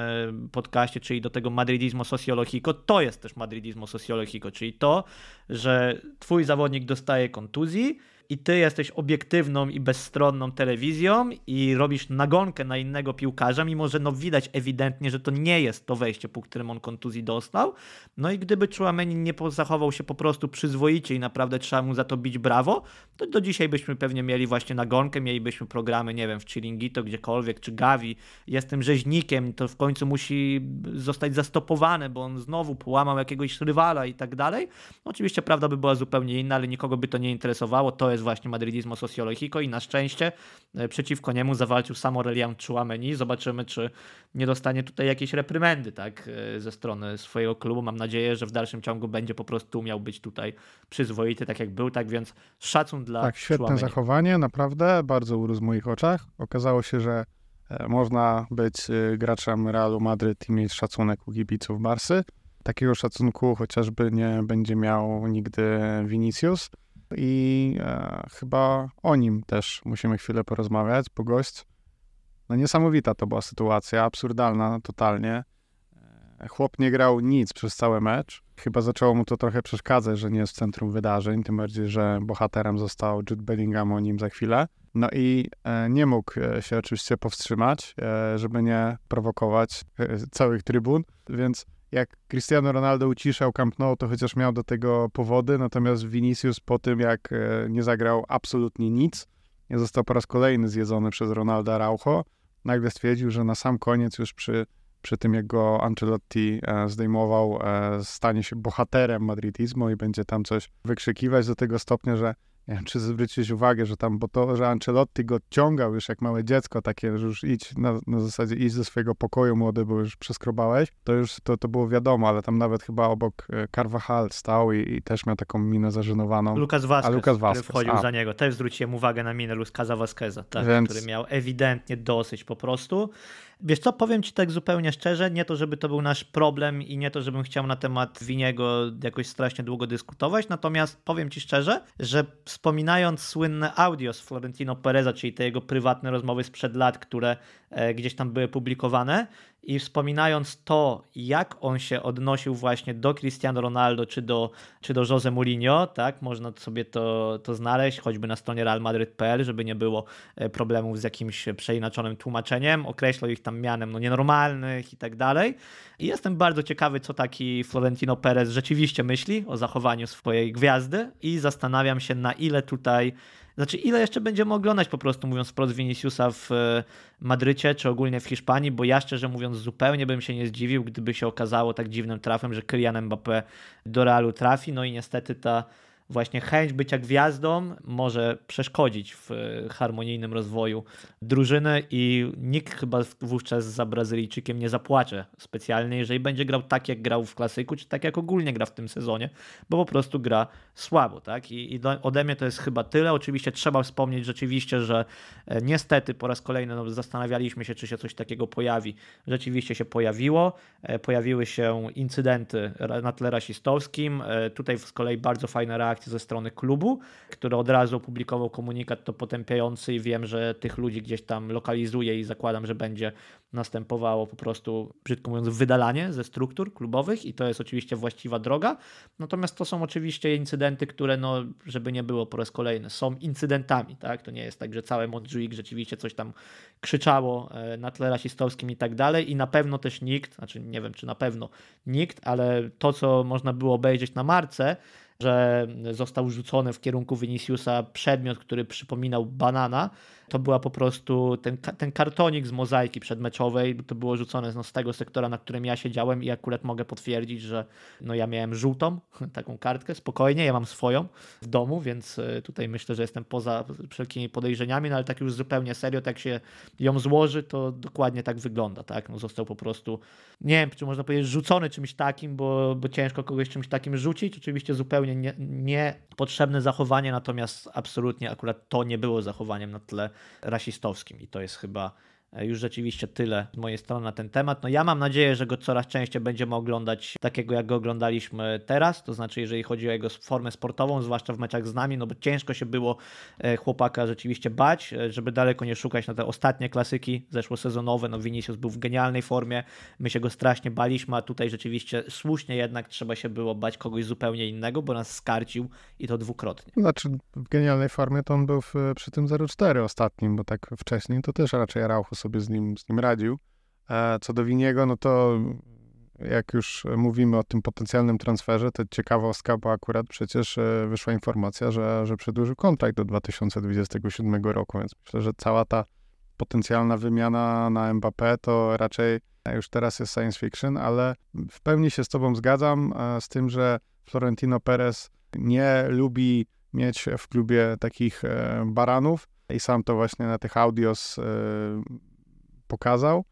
podcaście, czyli do tego madridismo sociologico. To jest też madridismo sociologico, czyli to, że twój zawodnik dostaje kontuzji, i ty jesteś obiektywną i bezstronną telewizją i robisz nagonkę na innego piłkarza, mimo że no widać ewidentnie, że to nie jest to wejście, po którym on kontuzji dostał. No i gdyby Chouameni nie zachował się po prostu przyzwoicie i naprawdę trzeba mu za to bić brawo, to do dzisiaj byśmy pewnie mieli właśnie nagonkę, mielibyśmy programy, nie wiem, w Chiringito, gdziekolwiek, czy Gavi jest tym rzeźnikiem, to w końcu musi zostać zastopowane, bo on znowu połamał jakiegoś rywala i tak dalej. Oczywiście prawda by była zupełnie inna, ale nikogo by to nie interesowało, to jest jest właśnie madridismo sociologico i na szczęście e, przeciwko niemu zawalczył sam Aurelian Chouameni. Zobaczymy, czy nie dostanie tutaj jakiejś reprymendy tak, e, ze strony swojego klubu. Mam nadzieję, że w dalszym ciągu będzie po prostu miał być tutaj przyzwoity, tak jak był, tak więc szacun dla Tak, świetne Chouameni.
zachowanie, naprawdę, bardzo urósł w moich oczach. Okazało się, że e, można być graczem Realu Madryt i mieć szacunek u kibiców Marsy. Takiego szacunku chociażby nie będzie miał nigdy Vinicius i e, chyba o nim też musimy chwilę porozmawiać, bo gość, no niesamowita to była sytuacja, absurdalna totalnie. E, chłop nie grał nic przez cały mecz. Chyba zaczęło mu to trochę przeszkadzać, że nie jest w centrum wydarzeń, tym bardziej, że bohaterem został Jude Bellingham, o nim za chwilę. No i e, nie mógł e, się oczywiście powstrzymać, e, żeby nie prowokować e, całych trybun, więc jak Cristiano Ronaldo uciszał Camp Nou, to chociaż miał do tego powody, natomiast Vinicius po tym, jak e, nie zagrał absolutnie nic, nie został po raz kolejny zjedzony przez Ronalda Raucho, nagle stwierdził, że na sam koniec już przy, przy tym, jak go Ancelotti e, zdejmował, e, stanie się bohaterem madrytizmu i będzie tam coś wykrzykiwać do tego stopnia, że nie wiem, czy zwróciłeś uwagę, że tam, bo to, że Ancelotti go ciągał już jak małe dziecko, takie, że już idź, na, na zasadzie iść do swojego pokoju młody, bo już przeskrobałeś, to już to, to było wiadomo, ale tam nawet chyba obok e, Carvajal stał i, i też miał taką minę zażenowaną. Lukas Vazquez, Lukas Vazquez który wchodził a. za
niego, też zwróciłem uwagę na minę Lukasa Vazqueza, tak, Więc... który miał ewidentnie dosyć po prostu. Wiesz co, powiem ci tak zupełnie szczerze, nie to, żeby to był nasz problem i nie to, żebym chciał na temat Winiego jakoś strasznie długo dyskutować, natomiast powiem ci szczerze, że wspominając słynne audio z Florentino Pereza, czyli te jego prywatne rozmowy sprzed lat, które e, gdzieś tam były publikowane, i wspominając to, jak on się odnosił właśnie do Cristiano Ronaldo czy do, czy do Jose Mourinho, tak, można sobie to, to znaleźć, choćby na stronie realmadryt.pl, żeby nie było e, problemów z jakimś przeinaczonym tłumaczeniem, określał ich tam mianem no, nienormalnych i tak dalej. I jestem bardzo ciekawy, co taki Florentino Perez rzeczywiście myśli o zachowaniu swojej gwiazdy i zastanawiam się, na ile tutaj znaczy, ile jeszcze będziemy oglądać po prostu, mówiąc wprost, Viniciusa w e, Madrycie czy ogólnie w Hiszpanii, bo ja szczerze mówiąc zupełnie bym się nie zdziwił, gdyby się okazało tak dziwnym trafem, że Kylian Mbappé do Realu trafi, no i niestety ta właśnie chęć bycia gwiazdą może przeszkodzić w e, harmonijnym rozwoju drużyny i nikt chyba wówczas za Brazylijczykiem nie zapłacze specjalnie, jeżeli będzie grał tak, jak grał w klasyku, czy tak, jak ogólnie gra w tym sezonie, bo po prostu gra słabo. Tak? I, i ode mnie to jest chyba tyle. Oczywiście trzeba wspomnieć rzeczywiście, że e, niestety po raz kolejny no, zastanawialiśmy się, czy się coś takiego pojawi. Rzeczywiście się pojawiło. E, pojawiły się incydenty na tle rasistowskim. Tutaj z kolei bardzo fajna reakcja ze strony klubu, który od razu opublikował komunikat to potępiający i wiem, że tych ludzi gdzieś tam lokalizuje i zakładam, że będzie następowało po prostu, brzydko mówiąc, wydalanie ze struktur klubowych i to jest oczywiście właściwa droga. Natomiast to są oczywiście incydenty, które, no, żeby nie było po raz kolejny, są incydentami. Tak? To nie jest tak, że całe Montjuic rzeczywiście coś tam krzyczało e, na tle rasistowskim i tak dalej i na pewno też nikt, znaczy nie wiem czy na pewno nikt, ale to co można było obejrzeć na marce, że został rzucony w kierunku Viniciusa przedmiot, który przypominał banana, to była po prostu ten, ten kartonik z mozaiki przedmeczowej, to było rzucone no, z tego sektora, na którym ja siedziałem i akurat mogę potwierdzić, że no, ja miałem żółtą taką kartkę, spokojnie, ja mam swoją w domu, więc e, tutaj myślę, że jestem poza wszelkimi podejrzeniami, no ale tak już zupełnie serio, tak się ją złoży, to dokładnie tak wygląda, tak, no, został po prostu, nie wiem, czy można powiedzieć rzucony czymś takim, bo, bo ciężko kogoś czymś takim rzucić, oczywiście zupełnie niepotrzebne nie zachowanie, natomiast absolutnie akurat to nie było zachowaniem na tle rasistowskim i to jest chyba E, już rzeczywiście tyle z mojej strony na ten temat. No ja mam nadzieję, że go coraz częściej będziemy oglądać takiego, jak go oglądaliśmy teraz, to znaczy jeżeli chodzi o jego formę sportową, zwłaszcza w meczach z nami, no bo ciężko się było e, chłopaka rzeczywiście bać, e, żeby daleko nie szukać na te ostatnie klasyki zeszłosezonowe, no Vinicius był w genialnej formie, my się go strasznie baliśmy, a tutaj rzeczywiście słusznie jednak trzeba się było bać kogoś zupełnie innego, bo nas skarcił i to dwukrotnie.
Znaczy w genialnej formie to on był w, przy tym 0-4 ostatnim, bo tak wcześniej to też raczej Araujo sobie z nim, z nim radził. A e, co do Winiego, no to jak już mówimy o tym potencjalnym transferze, to ciekawostka, bo akurat przecież e, wyszła informacja, że, że przedłużył kontrakt do 2027 roku, więc myślę, że cała ta potencjalna wymiana na Mbappé to raczej e, już teraz jest science fiction, ale w pełni się z tobą zgadzam z tym, że Florentino Perez nie lubi mieć w klubie takich baranów i sam to właśnie na tych audios pokazał,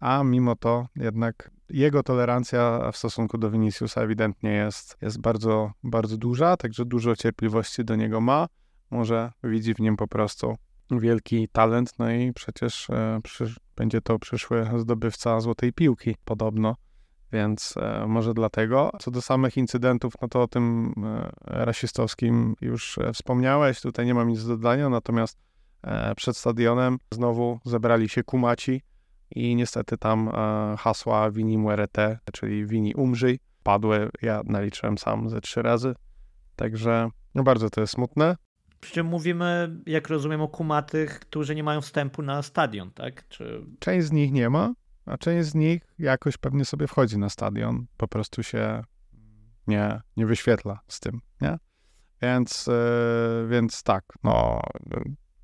a mimo to jednak jego tolerancja w stosunku do Viniciusa ewidentnie jest, jest bardzo, bardzo duża, także dużo cierpliwości do niego ma. Może widzi w nim po prostu wielki talent, no i przecież e, przy, będzie to przyszły zdobywca złotej piłki podobno, więc e, może dlatego. Co do samych incydentów, no to o tym e, rasistowskim już e, wspomniałeś, tutaj nie mam nic do dodania, natomiast E, przed stadionem znowu zebrali się kumaci i niestety tam e, hasła Wini Muerete, czyli Wini Umrzyj, padły. Ja naliczyłem sam ze trzy razy. Także no bardzo to jest smutne. Przy czym mówimy,
jak rozumiem, o kumatych, którzy nie mają wstępu na stadion, tak? Czy...
Część z nich nie ma, a część z nich jakoś pewnie sobie wchodzi na stadion, po prostu się nie, nie wyświetla z tym, nie? Więc, yy, więc tak, no,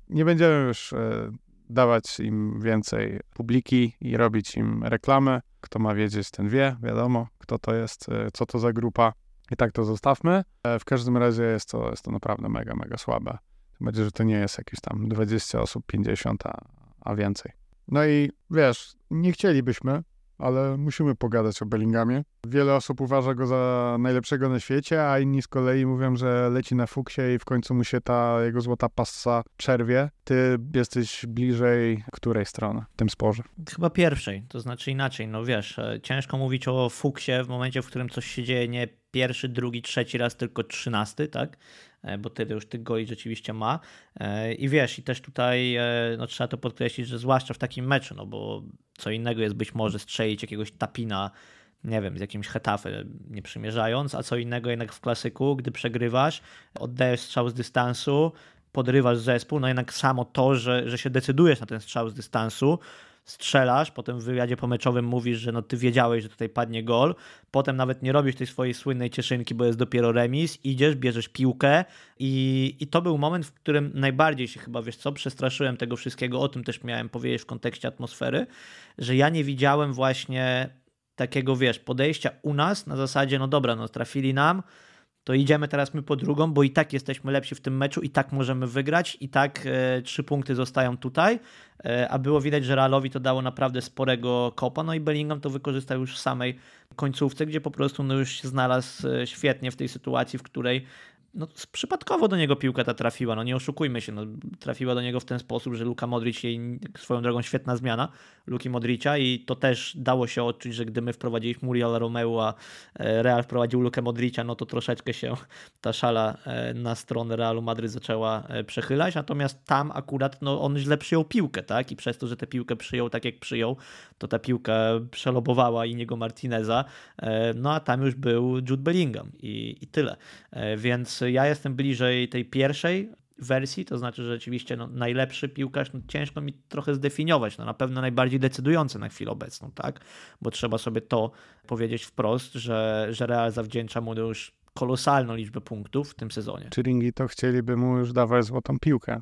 nie będziemy już e, dawać im więcej publiki i robić im reklamy. Kto ma wiedzieć, ten wie, wiadomo, kto to jest, e, co to za grupa. I tak to zostawmy. E, w każdym razie jest to, jest to naprawdę mega, mega słabe. Tym bardziej, że to nie jest jakieś tam 20 osób, 50, a, a więcej. No i wiesz, nie chcielibyśmy, ale musimy pogadać o Bellinghamie. Wiele osób uważa go za najlepszego na świecie, a inni z kolei mówią, że leci na fuksie i w końcu mu się ta jego złota passa czerwie. Ty jesteś bliżej której strony w tym sporze?
Chyba pierwszej, to znaczy inaczej, no wiesz, e, ciężko mówić o fuksie w momencie, w którym coś się dzieje nie pierwszy, drugi, trzeci raz, tylko trzynasty, tak? E, bo tyle już tych goli rzeczywiście ma. E, I wiesz, i też tutaj no, trzeba to podkreślić, że zwłaszcza w takim meczu, no bo co innego jest być może strzelić jakiegoś tapina, nie wiem, z jakimś hetafy nie przymierzając, a co innego jednak w klasyku, gdy przegrywasz, oddajesz strzał z dystansu, podrywasz zespół, no jednak samo to, że, że się decydujesz na ten strzał z dystansu, strzelasz, potem w wywiadzie pomeczowym mówisz, że no ty wiedziałeś, że tutaj padnie gol, potem nawet nie robisz tej swojej słynnej cieszynki, bo jest dopiero remis, idziesz, bierzesz piłkę i, i to był moment, w którym najbardziej się chyba, wiesz co, przestraszyłem tego wszystkiego, o tym też miałem powiedzieć w kontekście atmosfery, że ja nie widziałem właśnie takiego, wiesz, podejścia u nas na zasadzie, no dobra, no trafili nam, to idziemy teraz my po drugą, bo i tak jesteśmy lepsi w tym meczu, i tak możemy wygrać, i tak e, trzy punkty zostają tutaj. E, a było widać, że Realowi to dało naprawdę sporego kopa, no i Bellingham to wykorzystał już w samej końcówce, gdzie po prostu no już się znalazł e, świetnie w tej sytuacji, w której no, przypadkowo do niego piłka ta trafiła, no nie oszukujmy się, no, trafiła do niego w ten sposób, że Luka Modric jej swoją drogą świetna zmiana Luki Modricia i to też dało się odczuć, że gdy my wprowadziliśmy Muriela Romeu, a e, Real wprowadził Lukę Modricia, no to troszeczkę się ta szala e, na stronę Realu Madryt zaczęła e, przechylać, natomiast tam akurat no, on źle przyjął piłkę, tak? I przez to, że tę piłkę przyjął tak jak przyjął, to ta piłka przelobowała Iniego Martineza, no a tam już był Jude Bellingham i, i tyle. Więc E, ja jestem bliżej tej pierwszej wersji, to znaczy, że rzeczywiście no, najlepszy piłkarz, no, ciężko mi trochę zdefiniować, no, na pewno najbardziej decydujący na chwilę obecną, tak? Bo trzeba sobie to powiedzieć wprost, że, że Real zawdzięcza mu już
kolosalną liczbę punktów w tym sezonie. Ringi, to chcieliby mu już dawać złotą piłkę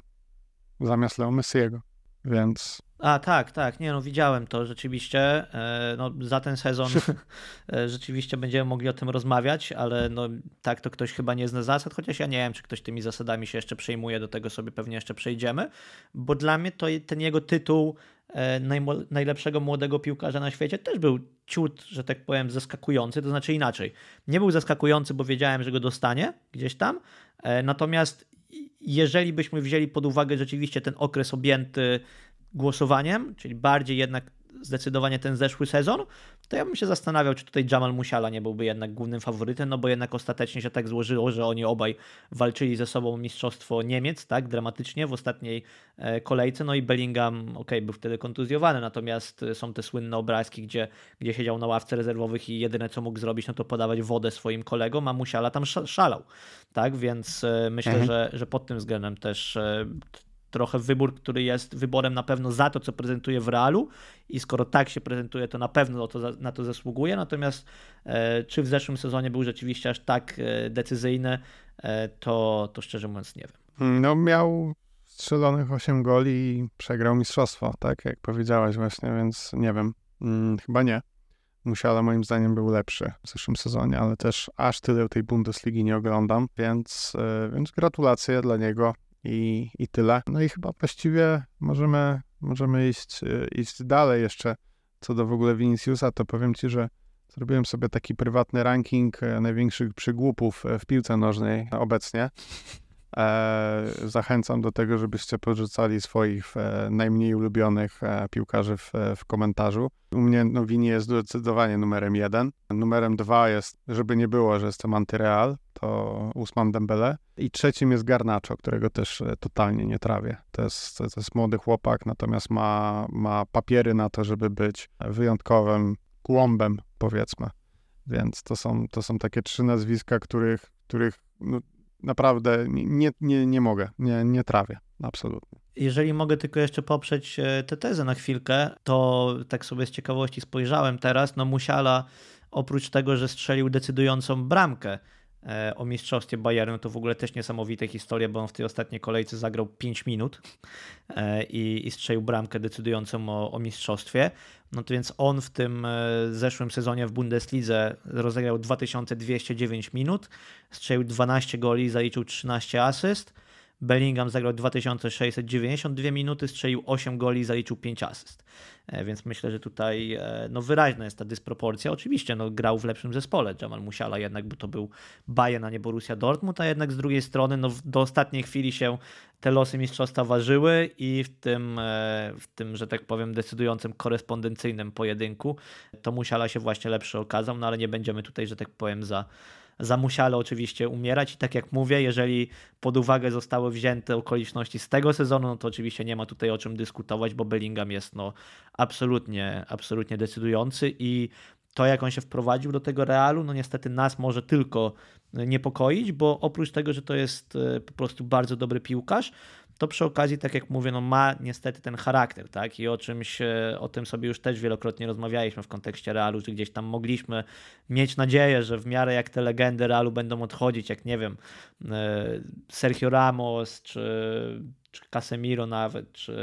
zamiast Leo Messiego więc...
A tak, tak, nie no, widziałem to rzeczywiście. E, no, za ten sezon e, rzeczywiście będziemy mogli o tym rozmawiać, ale no, tak to ktoś chyba nie zna zasad, chociaż ja nie wiem, czy ktoś tymi zasadami się jeszcze przejmuje, do tego sobie pewnie jeszcze przejdziemy, bo dla mnie to ten jego tytuł e, najlepszego młodego piłkarza na świecie też był ciut, że tak powiem, zaskakujący, to znaczy inaczej. Nie był zaskakujący, bo wiedziałem, że go dostanie gdzieś tam, natomiast jeżeli byśmy wzięli pod uwagę rzeczywiście ten okres objęty głosowaniem, czyli bardziej jednak zdecydowanie ten zeszły sezon, to ja bym się zastanawiał, czy tutaj Jamal Musiala nie byłby jednak głównym faworytem, no bo jednak ostatecznie się tak złożyło, że oni obaj walczyli ze sobą o mistrzostwo Niemiec, tak, dramatycznie w ostatniej e, kolejce, no i Bellingham, ok, był wtedy kontuzjowany, natomiast e, są te słynne obrazki, gdzie, gdzie siedział na ławce rezerwowych i jedyne, co mógł zrobić, no to podawać wodę swoim kolegom, a Musiala tam szalał, tak, więc e, myślę, mhm. że, że pod tym względem też trochę wybór, który jest wyborem na pewno za to, co prezentuje w realu i skoro tak się prezentuje, to na pewno to, na to zasługuje, natomiast e, czy w zeszłym sezonie był rzeczywiście aż tak e, decyzyjny, e, to, to szczerze mówiąc nie wiem.
Hmm, no miał strzelonych 8 goli i przegrał mistrzostwo, tak jak powiedziałeś właśnie, więc nie wiem, hmm, chyba nie. Musiala moim zdaniem był lepszy w zeszłym sezonie, ale też aż tyle tej Bundesligi nie oglądam, więc, e, więc gratulacje dla niego i, i tyle. No i chyba właściwie możemy, możemy iść, e, iść dalej jeszcze. Co do w ogóle Viniciusa, to powiem Ci, że zrobiłem sobie taki prywatny ranking e, największych przygłupów e, w piłce nożnej obecnie. E, zachęcam do tego, żebyście porzucali swoich e, najmniej ulubionych e, piłkarzy w, w komentarzu. U mnie Nowini jest zdecydowanie numerem jeden. Numerem dwa jest, żeby nie było, że jestem antyreal, to Usman Dembele. I trzecim jest Garnacho, którego też totalnie nie trawię. To jest, to jest młody chłopak, natomiast ma, ma papiery na to, żeby być wyjątkowym kłąbem, powiedzmy. Więc to są, to są takie trzy nazwiska, których, których no, naprawdę nie, nie, nie mogę, nie, nie trawię, absolutnie.
Jeżeli mogę tylko jeszcze poprzeć e, tę tezę na chwilkę, to tak sobie z ciekawości spojrzałem teraz, no Musiala oprócz tego, że strzelił decydującą bramkę E, o mistrzostwie Bayernu to w ogóle też niesamowite historie, bo on w tej ostatniej kolejce zagrał 5 minut e, i, i strzelił bramkę decydującą o, o, mistrzostwie. No to więc on w tym e, zeszłym sezonie w Bundeslidze rozegrał 2209 minut, strzelił 12 goli, zaliczył 13 asyst Bellingham zagrał 2692 minuty, strzelił 8 goli i zaliczył 5 asyst. E, więc myślę, że tutaj e, no, wyraźna jest ta dysproporcja. Oczywiście no, grał w lepszym zespole Jamal Musiala jednak, bo to był Bayern, a nie Borussia Dortmund, a jednak z drugiej strony no, do ostatniej chwili się te losy mistrzostwa ważyły i w tym, e, w tym, że tak powiem, decydującym korespondencyjnym pojedynku to Musiala się właśnie lepszy okazał, no ale nie będziemy tutaj, że tak powiem, za zamusiale oczywiście umierać. I tak jak mówię, jeżeli pod uwagę zostały wzięte okoliczności z tego sezonu, no to oczywiście nie ma tutaj o czym dyskutować, bo Bellingham jest no absolutnie, absolutnie decydujący i to, jak on się wprowadził do tego realu, no niestety nas może tylko niepokoić, bo oprócz tego, że to jest e, po prostu bardzo dobry piłkarz, to przy okazji, tak jak mówię, no ma niestety ten charakter, tak? I o czymś, e, o tym sobie już też wielokrotnie rozmawialiśmy w kontekście Realu, że gdzieś tam mogliśmy mieć nadzieję, że w miarę jak te legendy Realu będą odchodzić, jak nie wiem, e, Sergio Ramos, czy, czy Casemiro nawet, czy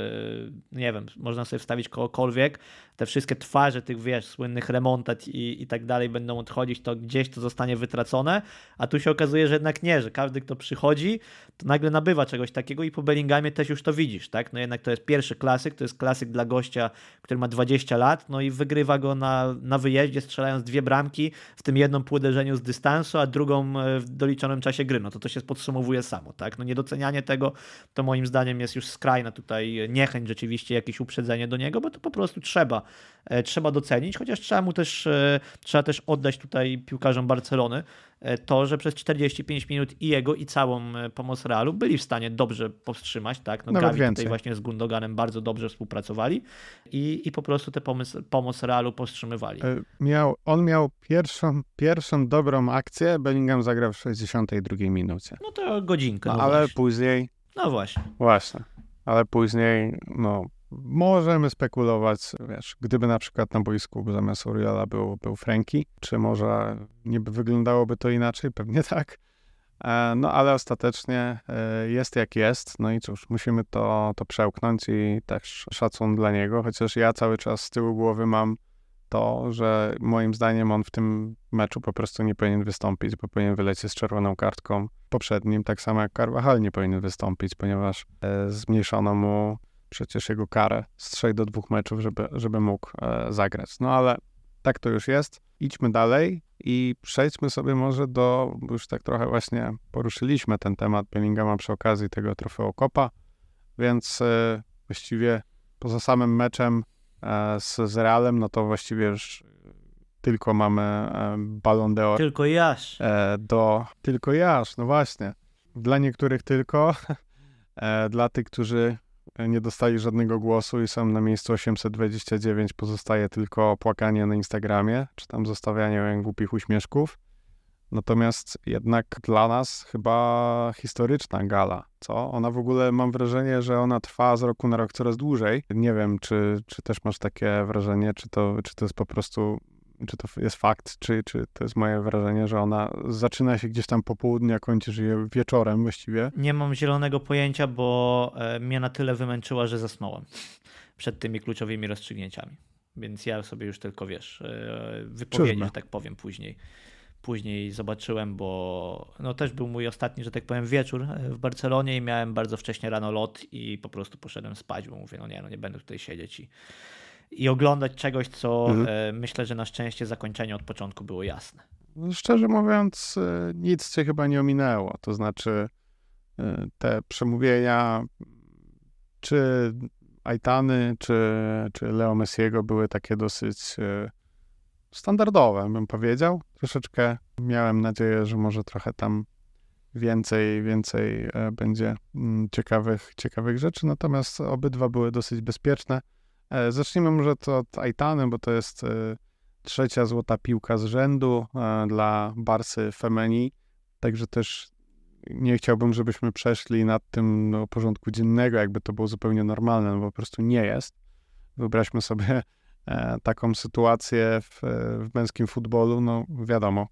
nie wiem, można sobie wstawić kogokolwiek, te wszystkie twarze tych, wiesz, słynnych remontat i, i tak dalej będą odchodzić, to gdzieś to zostanie wytracone, a tu się okazuje, że jednak nie, że każdy, kto przychodzi, to nagle nabywa czegoś takiego i po Bellinghamie też już to widzisz, tak? No jednak to jest pierwszy klasyk, to jest klasyk dla gościa, który ma 20 lat, no i wygrywa go na, na wyjeździe, strzelając dwie bramki, w tym jedną po uderzeniu z dystansu, a drugą e, w doliczonym czasie gry, no to to się podsumowuje samo, tak? No niedocenianie tego, to moim zdaniem jest już skrajna tutaj niechęć rzeczywiście, jakieś uprzedzenie do niego, bo to po prostu trzeba E, trzeba docenić, chociaż trzeba mu też, e, trzeba też oddać tutaj piłkarzom Barcelony e, to, że przez 45 minut i jego, i całą pomoc Realu byli w stanie dobrze powstrzymać, tak? No Gavi tutaj właśnie z Gundoganem bardzo dobrze współpracowali i, i po prostu tę pomoc Realu powstrzymywali.
Miał, on miał pierwszą, pierwszą dobrą akcję, Bellingham zagrał w 62 minucie. No
to godzinkę. No, no ale właśnie. później... No właśnie.
Właśnie. Ale później, no, Możemy spekulować, wiesz, gdyby na przykład na boisku zamiast Oriola był, był Franki, czy może nie wyglądałoby to inaczej? Pewnie tak. E, no ale ostatecznie e, jest jak jest, no i cóż, musimy to, to przełknąć i też szacun dla niego, chociaż ja cały czas z tyłu głowy mam to, że moim zdaniem on w tym meczu po prostu nie powinien wystąpić, bo powinien wylecieć z czerwoną kartką poprzednim, tak samo jak Carvajal nie powinien wystąpić, ponieważ e, zmniejszono mu przecież jego karę z 3 do 2 meczów, żeby, żeby mógł e, zagrać. No ale tak to już jest. Idźmy dalej i przejdźmy sobie może do, już tak trochę właśnie poruszyliśmy ten temat Bellingama przy okazji tego trofeo Kopa, więc e, właściwie poza samym meczem e, z, z Realem, no to właściwie już tylko mamy Ballon d'Or. Tylko Jasz. Do, tylko Jasz, no właśnie. Dla niektórych tylko, dla tych, którzy nie dostali żadnego głosu i są na miejscu 829. Pozostaje tylko płakanie na Instagramie, czy tam zostawianie głupich uśmieszków. Natomiast jednak dla nas chyba historyczna gala, co? Ona w ogóle, mam wrażenie, że ona trwa z roku na rok coraz dłużej. Nie wiem, czy, czy też masz takie wrażenie, czy to, czy to jest po prostu czy to jest fakt, czy, czy to jest moje wrażenie, że ona zaczyna się gdzieś tam po południu, a kończy się wieczorem właściwie.
Nie mam zielonego pojęcia, bo e, mnie na tyle wymęczyła, że zasnąłem przed tymi kluczowymi rozstrzygnięciami. Więc ja sobie już tylko, wiesz, e, wypowiedzi, że tak powiem, później. Później zobaczyłem, bo no też był mój ostatni, że tak powiem, wieczór e, w Barcelonie i miałem bardzo wcześnie rano lot i po prostu poszedłem spać, bo mówię, no nie, no nie będę tutaj siedzieć i i oglądać czegoś, co mhm. E, myślę, że na szczęście zakończenie od początku było jasne.
Szczerze mówiąc, e, nic cię chyba nie ominęło. To znaczy, e, te przemówienia, czy Aitany, czy, czy Leo Messiego były takie dosyć standardowe, bym powiedział. Troszeczkę miałem nadzieję, że może trochę tam więcej, więcej będzie mm, ciekawych, ciekawych rzeczy, natomiast obydwa były dosyć bezpieczne. E, zacznijmy może od Aitany, bo to jest e, trzecia złota piłka z rzędu e, dla Barsy Femeni, także też nie chciałbym, żebyśmy przeszli nad tym do no, porządku dziennego, jakby to było zupełnie normalne, no bo po prostu nie jest. Wyobraźmy sobie taką sytuację w, w męskim futbolu, no wiadomo,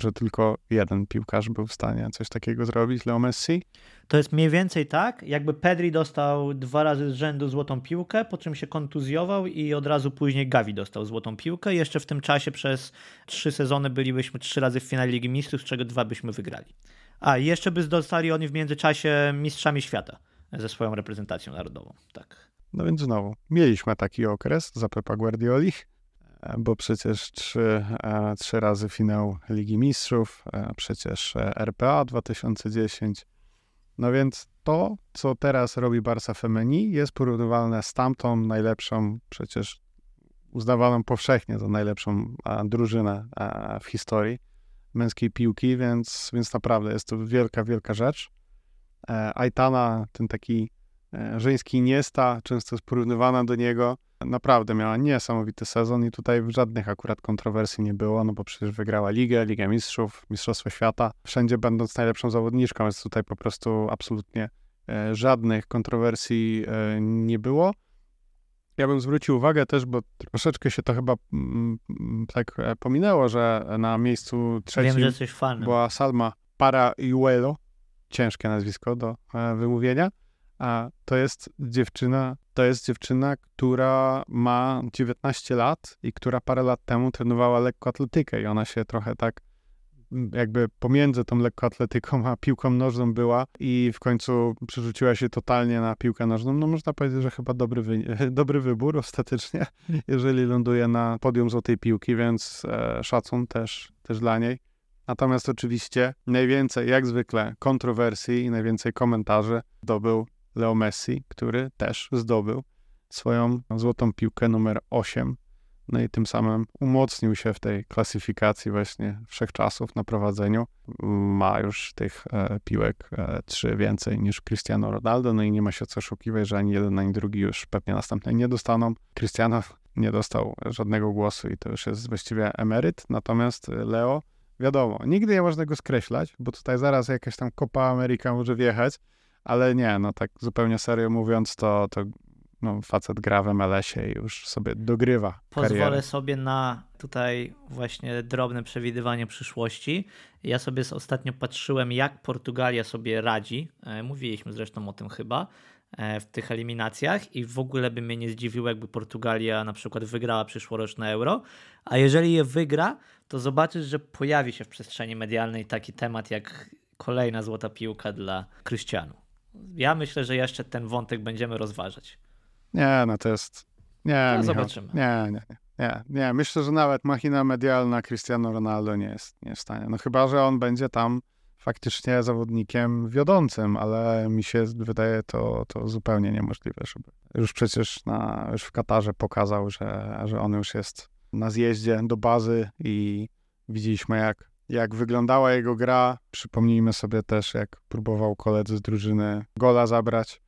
że tylko jeden piłkarz był w stanie coś takiego zrobić, Leo Messi?
To jest mniej więcej
tak, jakby Pedri dostał
dwa razy z rzędu złotą piłkę, po czym się kontuzjował i od razu później Gavi dostał złotą piłkę. Jeszcze w tym czasie przez trzy sezony bylibyśmy trzy razy w finale Ligi Mistrzów, z czego dwa byśmy wygrali. A, jeszcze by zostali oni w międzyczasie mistrzami świata ze swoją reprezentacją narodową, tak.
No więc znowu, mieliśmy taki okres za Pepa Guardioli, bo przecież trzy, e, trzy razy finał Ligi Mistrzów, e, przecież e, RPA 2010. No więc to, co teraz robi Barca Femeni, jest porównywalne z tamtą najlepszą, przecież uznawaną powszechnie za najlepszą drużynę w historii męskiej piłki, więc, więc naprawdę jest to wielka, wielka rzecz. Aitana, ten taki żeński niesta, często jest porównywana do niego naprawdę miała niesamowity sezon i tutaj żadnych akurat kontrowersji nie było, no bo przecież wygrała Ligę, Ligę Mistrzów, Mistrzostwo Świata, wszędzie będąc najlepszą zawodniczką, więc tutaj po prostu absolutnie e, żadnych kontrowersji e, nie było. Ja bym zwrócił uwagę też, bo troszeczkę się to chyba m, mm, mm, tak e, pominęło, że na miejscu trzecim Wiem, była Salma Parajuelo, ciężkie nazwisko do wymówienia, a to jest dziewczyna to jest dziewczyna, która ma 19 lat i która parę lat temu trenowała lekkoatletykę i ona się trochę tak mm, jakby pomiędzy tą lekkoatletyką a piłką nożną była i w końcu przerzuciła się totalnie na piłkę nożną. No można powiedzieć, że chyba dobry, wy dobry wybór ostatecznie, jeżeli ląduje na podium złotej piłki, więc e, szacun też, też dla niej. Natomiast oczywiście najwięcej, jak zwykle, kontrowersji i najwięcej komentarzy dobył Leo Messi, który też zdobył swoją złotą piłkę numer 8. No i tym samym umocnił się w tej klasyfikacji właśnie wszechczasów na prowadzeniu. Ma już tych e, piłek e, trzy więcej niż Cristiano Ronaldo, no i nie ma się co oszukiwać, że ani jeden, ani drugi już pewnie następnej nie dostaną. Cristiano nie dostał żadnego głosu i to już jest właściwie emeryt, natomiast e, Leo, wiadomo, nigdy nie można go skreślać, bo tutaj zaraz jakaś tam Copa Ameryka może wjechać, ale nie, no tak zupełnie serio mówiąc, to, to no, facet gra w MLS-ie i już sobie dogrywa. Pozwolę karierę.
sobie na tutaj właśnie drobne przewidywanie przyszłości. Ja sobie ostatnio patrzyłem, jak Portugalia sobie radzi. E, mówiliśmy zresztą o tym chyba e, w tych eliminacjach i w ogóle by mnie nie zdziwiło, jakby Portugalia na przykład wygrała przyszłoroczne euro. A jeżeli je wygra, to zobaczysz, że pojawi się w przestrzeni medialnej taki temat jak kolejna złota piłka dla Krystianu. Ja myślę, że jeszcze ten wątek będziemy rozważać.
Nie, no to jest. Nie, no, zobaczymy. Nie, nie, nie, nie. Myślę, że nawet machina medialna Cristiano Ronaldo nie jest, nie w stanie. No chyba, że on będzie tam faktycznie zawodnikiem wiodącym, ale mi się wydaje to, to zupełnie niemożliwe, żeby. Już przecież na, już w Katarze pokazał, że, że on już jest na zjeździe do bazy i widzieliśmy, jak jak wyglądała jego gra. Przypomnijmy sobie też, jak próbował koledzy z drużyny gola zabrać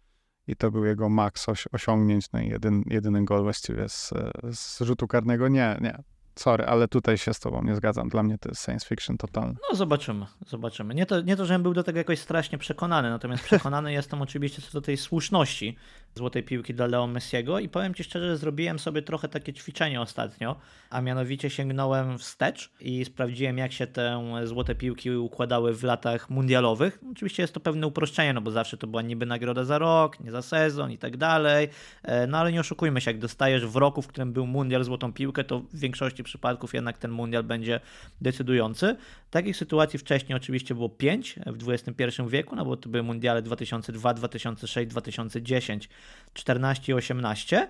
i to był jego maks osiągnięć, no i jeden, jedyny gol właściwie z, z rzutu karnego. Nie, nie, sorry, ale tutaj się z tobą nie zgadzam. Dla mnie to jest science fiction totalny.
No zobaczymy, zobaczymy. Nie to, nie to żebym był do tego jakoś strasznie przekonany, natomiast przekonany jestem oczywiście co do tej słuszności złotej piłki dla Leo Messiego i powiem Ci szczerze, że zrobiłem sobie trochę takie ćwiczenie ostatnio, a mianowicie sięgnąłem wstecz i sprawdziłem jak się te złote piłki układały w latach mundialowych. Oczywiście jest to pewne uproszczenie, no bo zawsze to była niby nagroda za rok, nie za sezon i tak dalej, e, no ale nie oszukujmy się, jak dostajesz w roku, w którym był mundial złotą piłkę, to w większości przypadków jednak ten mundial będzie decydujący. Takich sytuacji wcześniej oczywiście było 5 w XXI wieku, no bo to były mundiale 2002, 2006, 2010 14 i 18.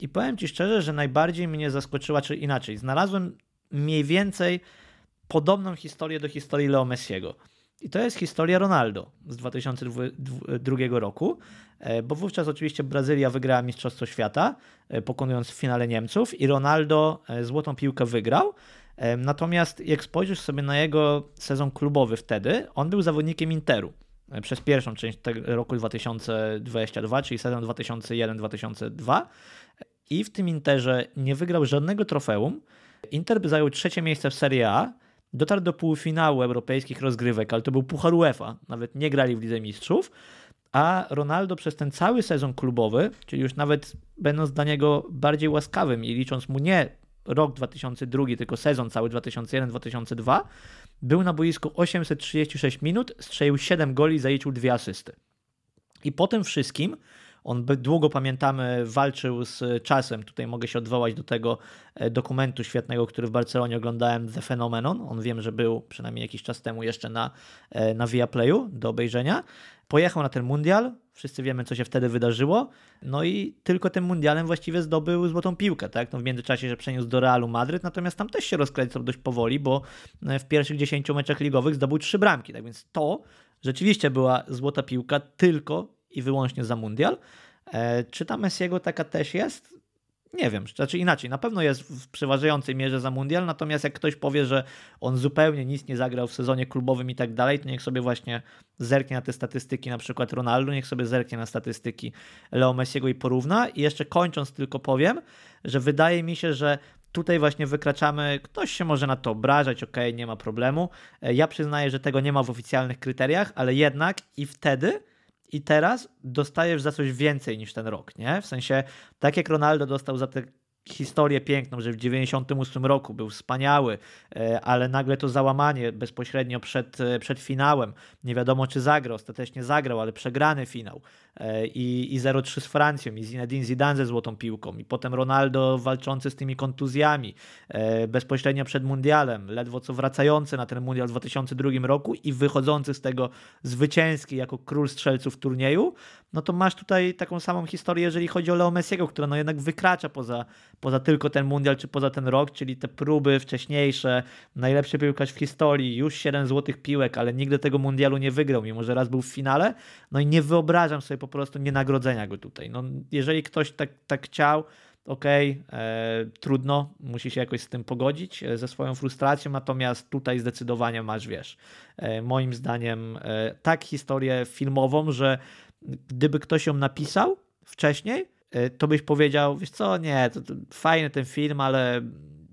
I powiem Ci szczerze, że najbardziej mnie zaskoczyła, czy inaczej, znalazłem mniej więcej podobną historię do historii Leo Messiego. I to jest historia Ronaldo z 2002 roku, e, bo wówczas oczywiście Brazylia wygrała Mistrzostwo Świata, e, pokonując w finale Niemców i Ronaldo e, złotą piłkę wygrał. Natomiast jak spojrzysz sobie na jego sezon klubowy wtedy, on był zawodnikiem Interu. E, przez pierwszą część tego roku 2022, czyli sezon 2001-2002 i w tym Interze nie wygrał żadnego trofeum. Inter zajął trzecie miejsce w Serie A, dotarł do półfinału europejskich rozgrywek, ale to był Puchar UEFA, nawet nie grali w Lidze Mistrzów, a Ronaldo przez ten cały sezon klubowy, czyli już nawet będąc dla niego bardziej łaskawym i licząc mu nie rok 2002, tylko sezon cały 2001-2002, był na boisku 836 minut, strzelił 7 goli, zaliczył 2 asysty. I po tym wszystkim on długo pamiętamy, walczył z czasem. Tutaj mogę się odwołać do tego e, dokumentu świetnego, który w Barcelonie oglądałem, The Phenomenon. On wiem, że był przynajmniej jakiś czas temu jeszcze na, e, na Viaplayu do obejrzenia. Pojechał na ten mundial, wszyscy wiemy, co się wtedy wydarzyło. No i tylko tym mundialem właściwie zdobył złotą piłkę, tak? No w międzyczasie, że przeniósł do Realu Madryt, natomiast tam też się rozkręcał dość powoli, bo e, w pierwszych 10 meczach ligowych zdobył trzy bramki, tak więc to rzeczywiście była złota piłka tylko i wyłącznie za mundial. E, czy ta Messiego taka też jest? Nie wiem, znaczy inaczej, na pewno jest w przeważającej mierze za mundial, natomiast jak ktoś powie, że on zupełnie nic nie zagrał w sezonie klubowym i tak dalej, to niech sobie właśnie zerknie na te statystyki na przykład Ronaldo, niech sobie zerknie na statystyki Leo Messiego i porówna. I jeszcze kończąc tylko powiem, że wydaje mi się, że tutaj właśnie wykraczamy, ktoś się może na to obrażać, ok, nie ma problemu. E, ja przyznaję, że tego nie ma w oficjalnych kryteriach, ale jednak i wtedy i teraz dostajesz za coś więcej niż ten rok, nie? W sensie, tak jak Ronaldo dostał za tę historię piękną, że w 98 roku był wspaniały, e, ale nagle to załamanie bezpośrednio przed, e, przed finałem, nie wiadomo czy zagrał, ostatecznie zagrał, ale przegrany finał, E, i, i 0-3 z Francją, i Zinedine Zidane ze złotą piłką, i potem Ronaldo walczący z tymi kontuzjami e, bezpośrednio przed Mundialem, ledwo co wracający na ten Mundial w 2002 roku i wychodzący z tego zwycięski jako król strzelców w turnieju, no to masz tutaj taką samą historię, jeżeli chodzi o Leo Messiego, która no jednak wykracza poza, poza tylko ten Mundial, czy poza ten rok, czyli te próby wcześniejsze, najlepszy piłkarz w historii, już 7 złotych piłek, ale nigdy tego Mundialu nie wygrał, mimo że raz był w finale, no i nie wyobrażam sobie po po prostu nie nagrodzenia go tutaj. No, jeżeli ktoś tak, tak chciał, okej, okay, e, trudno, musi się jakoś z tym pogodzić, e, ze swoją frustracją, natomiast tutaj zdecydowanie masz, wiesz, e, moim zdaniem e, tak historię filmową, że gdyby ktoś ją napisał wcześniej, e, to byś powiedział, wiesz co, nie, to, to, fajny ten film, ale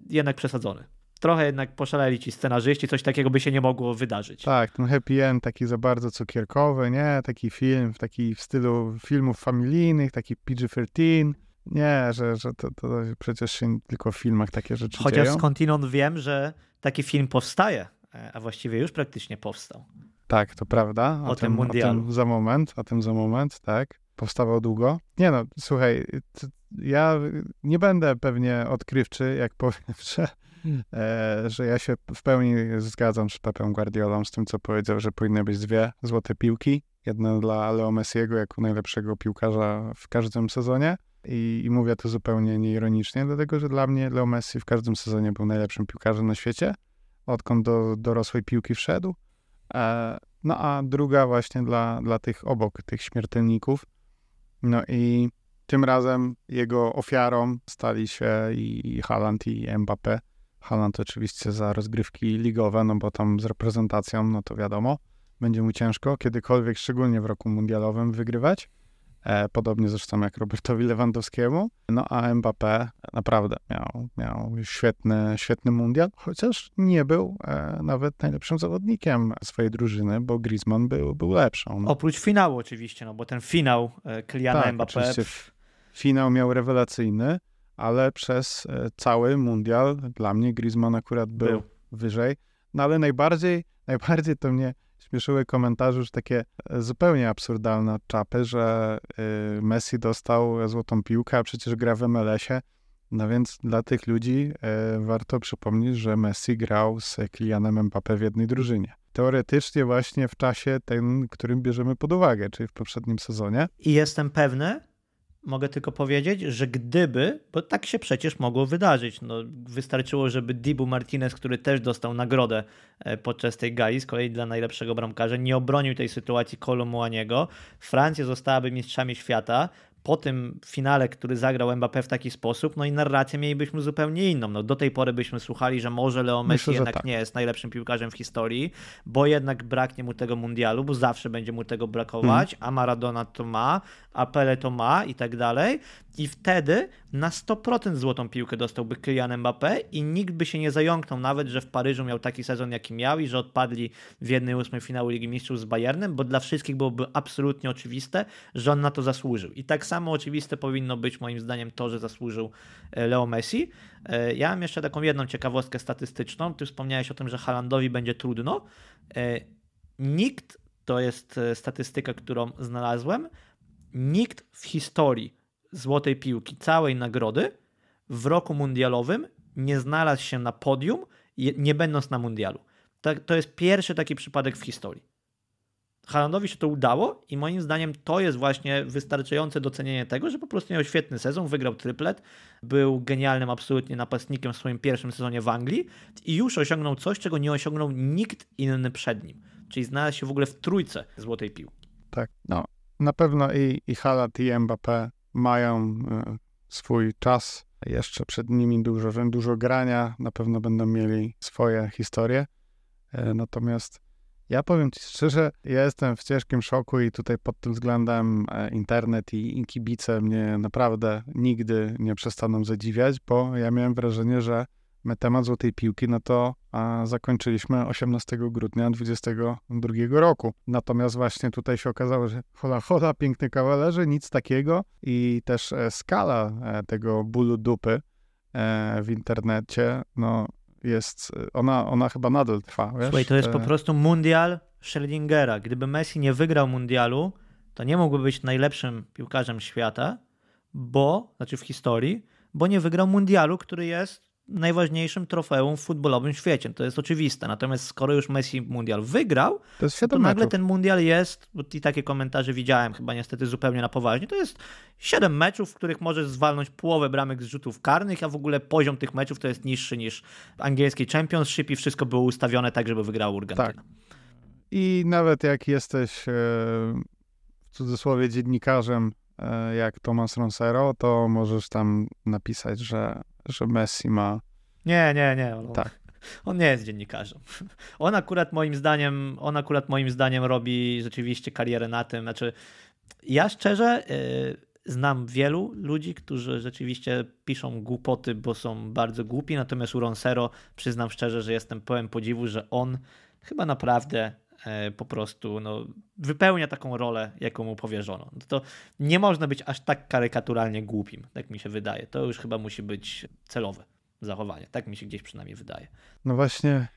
jednak przesadzony trochę jednak poszaleli ci scenarzyści, coś takiego by się nie mogło wydarzyć.
Tak, ten happy end taki za bardzo cukierkowy, nie? Taki film, taki w stylu filmów familijnych, taki PG-13. Nie, że, że to, to przecież się tylko w filmach takie rzeczy Chociaż dzieją. Chociaż
skądinąd wiem, że taki film powstaje, e, a właściwie już praktycznie powstał.
Tak, to prawda. O, o tym, tym O tym za moment, o tym za moment, tak. Powstawał długo. Nie no, słuchaj, ja nie będę pewnie odkrywczy, jak powiem, że Hmm. E, że ja się w pełni zgadzam z Pepem Guardiolą, z tym, co powiedział, że powinny być dwie złote piłki. Jedna dla Leo Messiego jako najlepszego piłkarza w każdym sezonie. I, I, mówię to zupełnie nieironicznie, dlatego że dla mnie Leo Messi w każdym sezonie był najlepszym piłkarzem na świecie, odkąd do dorosłej piłki wszedł. E, no a druga właśnie dla, dla tych obok, tych śmiertelników. No i tym razem jego ofiarą stali się i Haaland i Mbappé. Haaland oczywiście za rozgrywki ligowe, no bo tam z reprezentacją, no to wiadomo, będzie mu ciężko kiedykolwiek, szczególnie w roku mundialowym, wygrywać. E, podobnie zresztą jak Robertowi Lewandowskiemu. No a Mbappé naprawdę miał, miał świetny, świetny mundial, chociaż nie był e, nawet najlepszym zawodnikiem swojej drużyny, bo Griezmann był, był lepszą. No.
Oprócz finału oczywiście, no bo ten finał e, Kliana tak, Mbappé...
Finał miał rewelacyjny ale przez e, cały mundial dla mnie Griezmann akurat był, był. wyżej. No ale najbardziej, najbardziej to mnie śmieszyły komentarze już takie e, zupełnie absurdalne od czapy, że e, Messi dostał złotą piłkę, a przecież gra w MLS-ie. No więc dla tych ludzi warto przypomnieć, że Messi grał z Kilianem Mbappé w jednej drużynie teoretycznie właśnie w czasie ten, którym bierzemy pod uwagę, czyli w poprzednim sezonie. I jestem pewny,
mogę tylko powiedzieć, że gdyby, bo tak się przecież mogło wydarzyć, no, wystarczyło, żeby Dibu Martinez, który też dostał nagrodę e, podczas tej gali, z kolei dla najlepszego bramkarza, nie obronił tej sytuacji Kolumuaniego. Francja zostałaby mistrzami świata, po tym finale, który zagrał Mbappé w taki sposób, no i narrację mielibyśmy zupełnie inną. No, do tej pory byśmy słuchali, że może Leo Messi Myślę, jednak tak. nie jest najlepszym piłkarzem w historii, bo jednak braknie mu tego mundialu, bo zawsze będzie mu tego brakować, hmm. a Maradona to ma, a Pele to ma i tak dalej. I wtedy na 100% złotą piłkę dostałby Kylian Mbappé i nikt by się nie zająknął nawet, że w Paryżu miał taki sezon, jaki miał i że odpadli w 1-8 finału Ligi Mistrzów z Bayernem, bo dla wszystkich byłoby absolutnie oczywiste, że on na to zasłużył. I tak samo oczywiste powinno być moim zdaniem to, że zasłużył e, Leo Messi. E, ja mam jeszcze taką jedną ciekawostkę statystyczną. Ty wspomniałeś o tym, że Halandowi będzie trudno. E, nikt, to jest statystyka, którą znalazłem, nikt w historii złotej piłki, całej nagrody, w roku mundialowym nie znalazł się na podium, nie będąc na mundialu. To jest pierwszy taki przypadek w historii. Halandowi się to udało i moim zdaniem to jest właśnie wystarczające docenienie tego, że po prostu miał świetny sezon, wygrał triplet był genialnym absolutnie napastnikiem w swoim pierwszym sezonie w Anglii i już osiągnął coś, czego nie osiągnął nikt inny przed nim, czyli znalazł się w ogóle w trójce złotej piłki.
Tak, no. Na pewno i, i Haland i Mbappé mają e, swój czas. Jeszcze przed nimi dużo, dużo grania, na pewno będą mieli swoje historie. E, natomiast ja powiem Ci szczerze, ja jestem w ciężkim szoku i tutaj pod tym względem e, internet i, i kibice mnie naprawdę nigdy nie przestaną zadziwiać, bo ja miałem wrażenie, że temat złotej piłki, no to zakończyliśmy 18 grudnia 2022 roku. Natomiast właśnie tutaj się okazało, że hola hola, piękny kawalerze, nic takiego i też e, skala e, tego bólu dupy e, w internecie, no jest, ona, ona chyba nadal trwa. Wiesz? Słuchaj, to jest po
prostu mundial Schrödingera. Gdyby Messi nie wygrał mundialu, to nie mógłby być najlepszym piłkarzem świata, bo, znaczy w historii, bo nie wygrał mundialu, który jest najważniejszym trofeum w futbolowym świecie. To jest oczywiste. Natomiast skoro już Messi mundial wygrał, to, to nagle ten mundial jest, bo i takie komentarze widziałem chyba niestety zupełnie na poważnie, to jest siedem meczów, w których możesz zwalnąć połowę bramek z rzutów karnych, a w ogóle poziom tych meczów to jest niższy niż angielskiej Championship i wszystko było ustawione tak, żeby wygrał Argentyna. Tak.
I nawet jak jesteś e, w cudzysłowie dziennikarzem E, jak Tomas Ronsero, to możesz tam napisać, że, że Messi ma. Nie,
nie, nie. On, tak. On nie jest dziennikarzem. On akurat moim zdaniem, on akurat moim zdaniem robi rzeczywiście karierę na tym. Znaczy, ja szczerze e, znam wielu ludzi, którzy rzeczywiście piszą głupoty, bo są bardzo głupi, natomiast u Ronsero przyznam szczerze, że jestem pełen podziwu, że on chyba naprawdę E, po prostu no, wypełnia taką rolę, jaką mu powierzono. No to nie można być aż tak karykaturalnie głupim, tak mi się wydaje. To już chyba musi być celowe zachowanie. Tak mi się gdzieś przynajmniej wydaje.
No właśnie,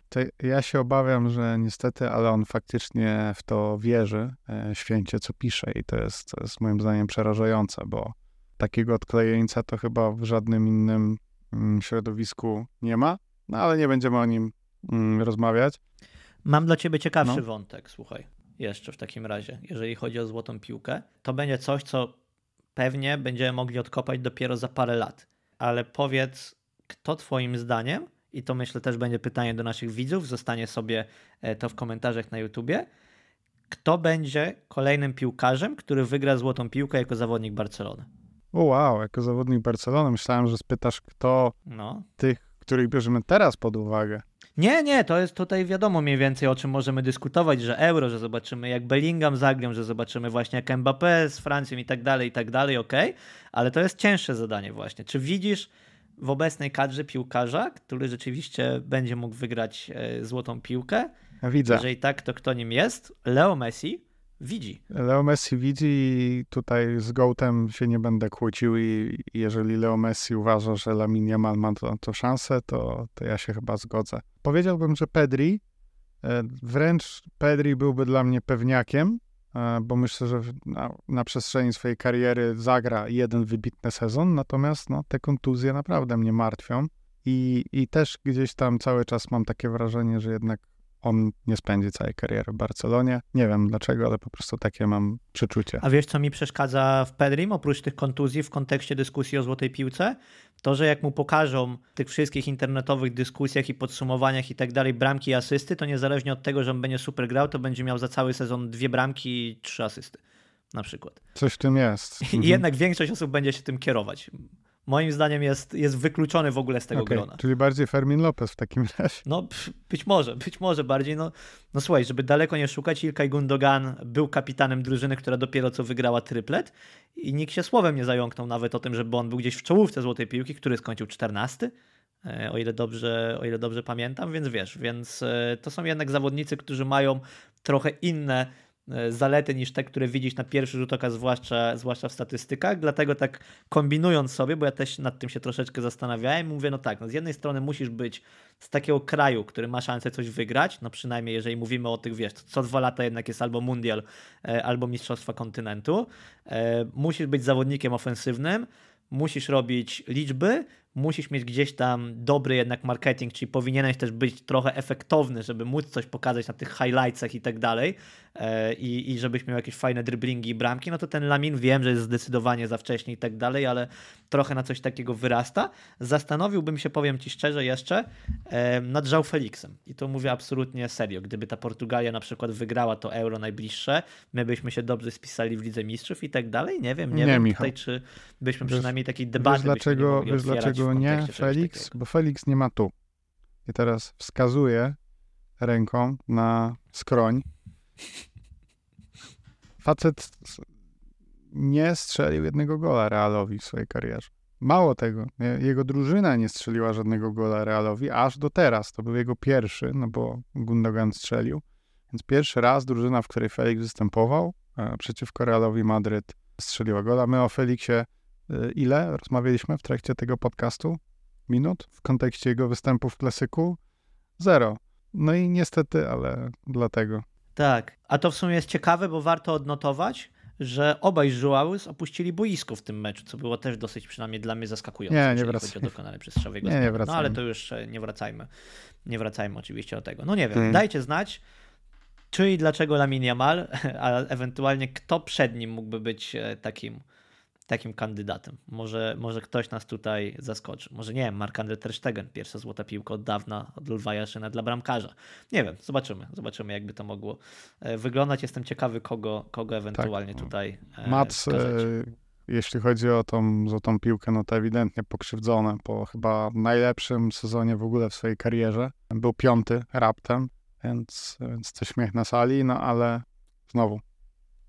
ja się obawiam, że niestety, ale on faktycznie w to wierzy e, święcie, co pisze i to jest, to jest moim zdaniem przerażające, bo takiego odklejeńca to chyba w żadnym innym mm, środowisku nie ma, no ale nie będziemy o nim mm, rozmawiać. Mam dla ciebie ciekawszy no.
wątek, słuchaj, jeszcze w takim razie, jeżeli chodzi o złotą piłkę. To będzie coś, co pewnie będziemy mogli odkopać dopiero za parę lat. Ale powiedz, kto Twoim zdaniem, i to myślę też będzie pytanie do naszych widzów, zostanie sobie e, to w komentarzach na YouTubie, kto będzie kolejnym piłkarzem, który wygra złotą piłkę jako zawodnik Barcelony?
O wow, jako zawodnik Barcelony myślałem, że spytasz, kto no. tych, których bierzemy teraz pod uwagę.
Nie, nie, to jest tutaj wiadomo mniej więcej o czym możemy dyskutować, że euro, że zobaczymy jak Bellingham zagrał, że zobaczymy właśnie jak Mbappé z Francją i tak dalej, i tak dalej, okej, okay. ale to jest cięższe zadanie właśnie. Czy widzisz w obecnej kadrze piłkarza, który rzeczywiście będzie mógł wygrać e, złotą piłkę? Widzę. Jeżeli tak, to kto nim jest? Leo Messi, widzi.
Leo Messi widzi i tutaj z Gołtem się nie będę kłócił i jeżeli Leo Messi uważa, że Lamin Jamal ma to, to szansę, to, to ja się chyba zgodzę. Powiedziałbym, że Pedri, e, wręcz Pedri byłby dla mnie pewniakiem, e, bo myślę, że na, na, przestrzeni swojej kariery zagra jeden wybitny sezon, natomiast no, te kontuzje naprawdę mnie martwią i, i też gdzieś tam cały czas mam takie wrażenie, że jednak on nie spędzi całej kariery w Barcelonie. Nie wiem dlaczego, ale po prostu takie mam przeczucie. A
wiesz, co mi przeszkadza w Pedrim, oprócz tych kontuzji w kontekście dyskusji o złotej piłce? To, że jak mu pokażą w tych wszystkich internetowych dyskusjach i podsumowaniach i tak dalej bramki i asysty, to niezależnie od tego, że on będzie super grał, to będzie miał za cały sezon dwie bramki i trzy asysty
na przykład. Coś w tym jest. I mhm. jednak większość osób będzie się tym kierować
moim zdaniem jest, jest wykluczony w ogóle z tego okay, grona.
Czyli bardziej Fermin Lopez w takim razie. No
być może, być może bardziej. No, no słuchaj, żeby daleko nie szukać, Ilkay Gundogan był kapitanem drużyny, która dopiero co wygrała tryplet i nikt się słowem nie zająknął nawet o tym, żeby on był gdzieś w czołówce Złotej Piłki, który skończył 14. E, o ile, dobrze, o ile dobrze pamiętam, więc wiesz, więc e, to są jednak zawodnicy, którzy mają trochę inne E, zalety niż te, które widzisz na pierwszy rzut oka, zwłaszcza, zwłaszcza w statystykach. Dlatego tak kombinując sobie, bo ja też nad tym się troszeczkę zastanawiałem, mówię, no tak, no z jednej strony musisz być z takiego kraju, który ma szansę coś wygrać, no przynajmniej jeżeli mówimy o tych, wiesz, co dwa lata jednak jest albo mundial, e, albo mistrzostwa kontynentu. E, musisz być zawodnikiem ofensywnym, musisz robić liczby, musisz mieć gdzieś tam dobry jednak marketing, czyli powinieneś też być trochę efektowny, żeby móc coś pokazać na tych highlightsach i tak dalej e, i, i żebyś miał jakieś fajne driblingi i bramki, no to ten Lamin wiem, że jest zdecydowanie za wcześnie i tak dalej, ale trochę na coś takiego wyrasta. Zastanowiłbym się, powiem Ci szczerze jeszcze, e, nad João Felixem i to mówię absolutnie serio. Gdyby ta Portugalia na przykład wygrała to Euro najbliższe, my byśmy się dobrze spisali w Lidze Mistrzów i tak dalej, nie wiem, nie, nie wiem Michał. tutaj, czy byśmy wiesz, przynajmniej takiej debaty wiesz dlaczego, byśmy nie mogli wiesz dlaczego dlaczego nie
Felix? Bo Felix nie ma tu. I teraz wskazuje ręką na skroń. Facet nie strzelił jednego gola Realowi w swojej karierze. Mało tego, jego drużyna nie strzeliła żadnego gola Realowi aż do teraz. To był jego pierwszy, no bo Gundogan strzelił. Więc pierwszy raz drużyna, w której Felix występował e, przeciwko Realowi Madryt strzeliła gola. My o Felixie Y, ile rozmawialiśmy w trakcie tego podcastu minut w kontekście jego występu w klasyku? Zero. No i niestety, ale dlatego. Tak, a
to w sumie jest ciekawe, bo warto odnotować, że obaj Żułały opuścili boisko w tym meczu, co było też dosyć przynajmniej dla mnie zaskakujące. Nie, nie wracajmy. dokonane przez nie, nie wracajmy. No ale to już e, nie wracajmy. Nie wracajmy oczywiście do tego. No nie wiem, hmm. dajcie znać, czy i dlaczego Lamin Jamal, a ewentualnie kto przed nim mógłby być e, takim takim kandydatem. Może, może ktoś nas tutaj zaskoczy. Może nie wiem, Mark-Andre Ter Stegen, pierwsza złota piłka od dawna od Lwaja na dla bramkarza. Nie wiem, zobaczymy. Zobaczymy, jakby to mogło e, wyglądać. Jestem ciekawy, kogo, kogo ewentualnie tak. tutaj e, Mac, e,
jeśli chodzi o tą złotą piłkę, no to ewidentnie pokrzywdzone po chyba najlepszym sezonie w ogóle w swojej karierze. Był piąty raptem, więc, więc to śmiech na sali, no ale znowu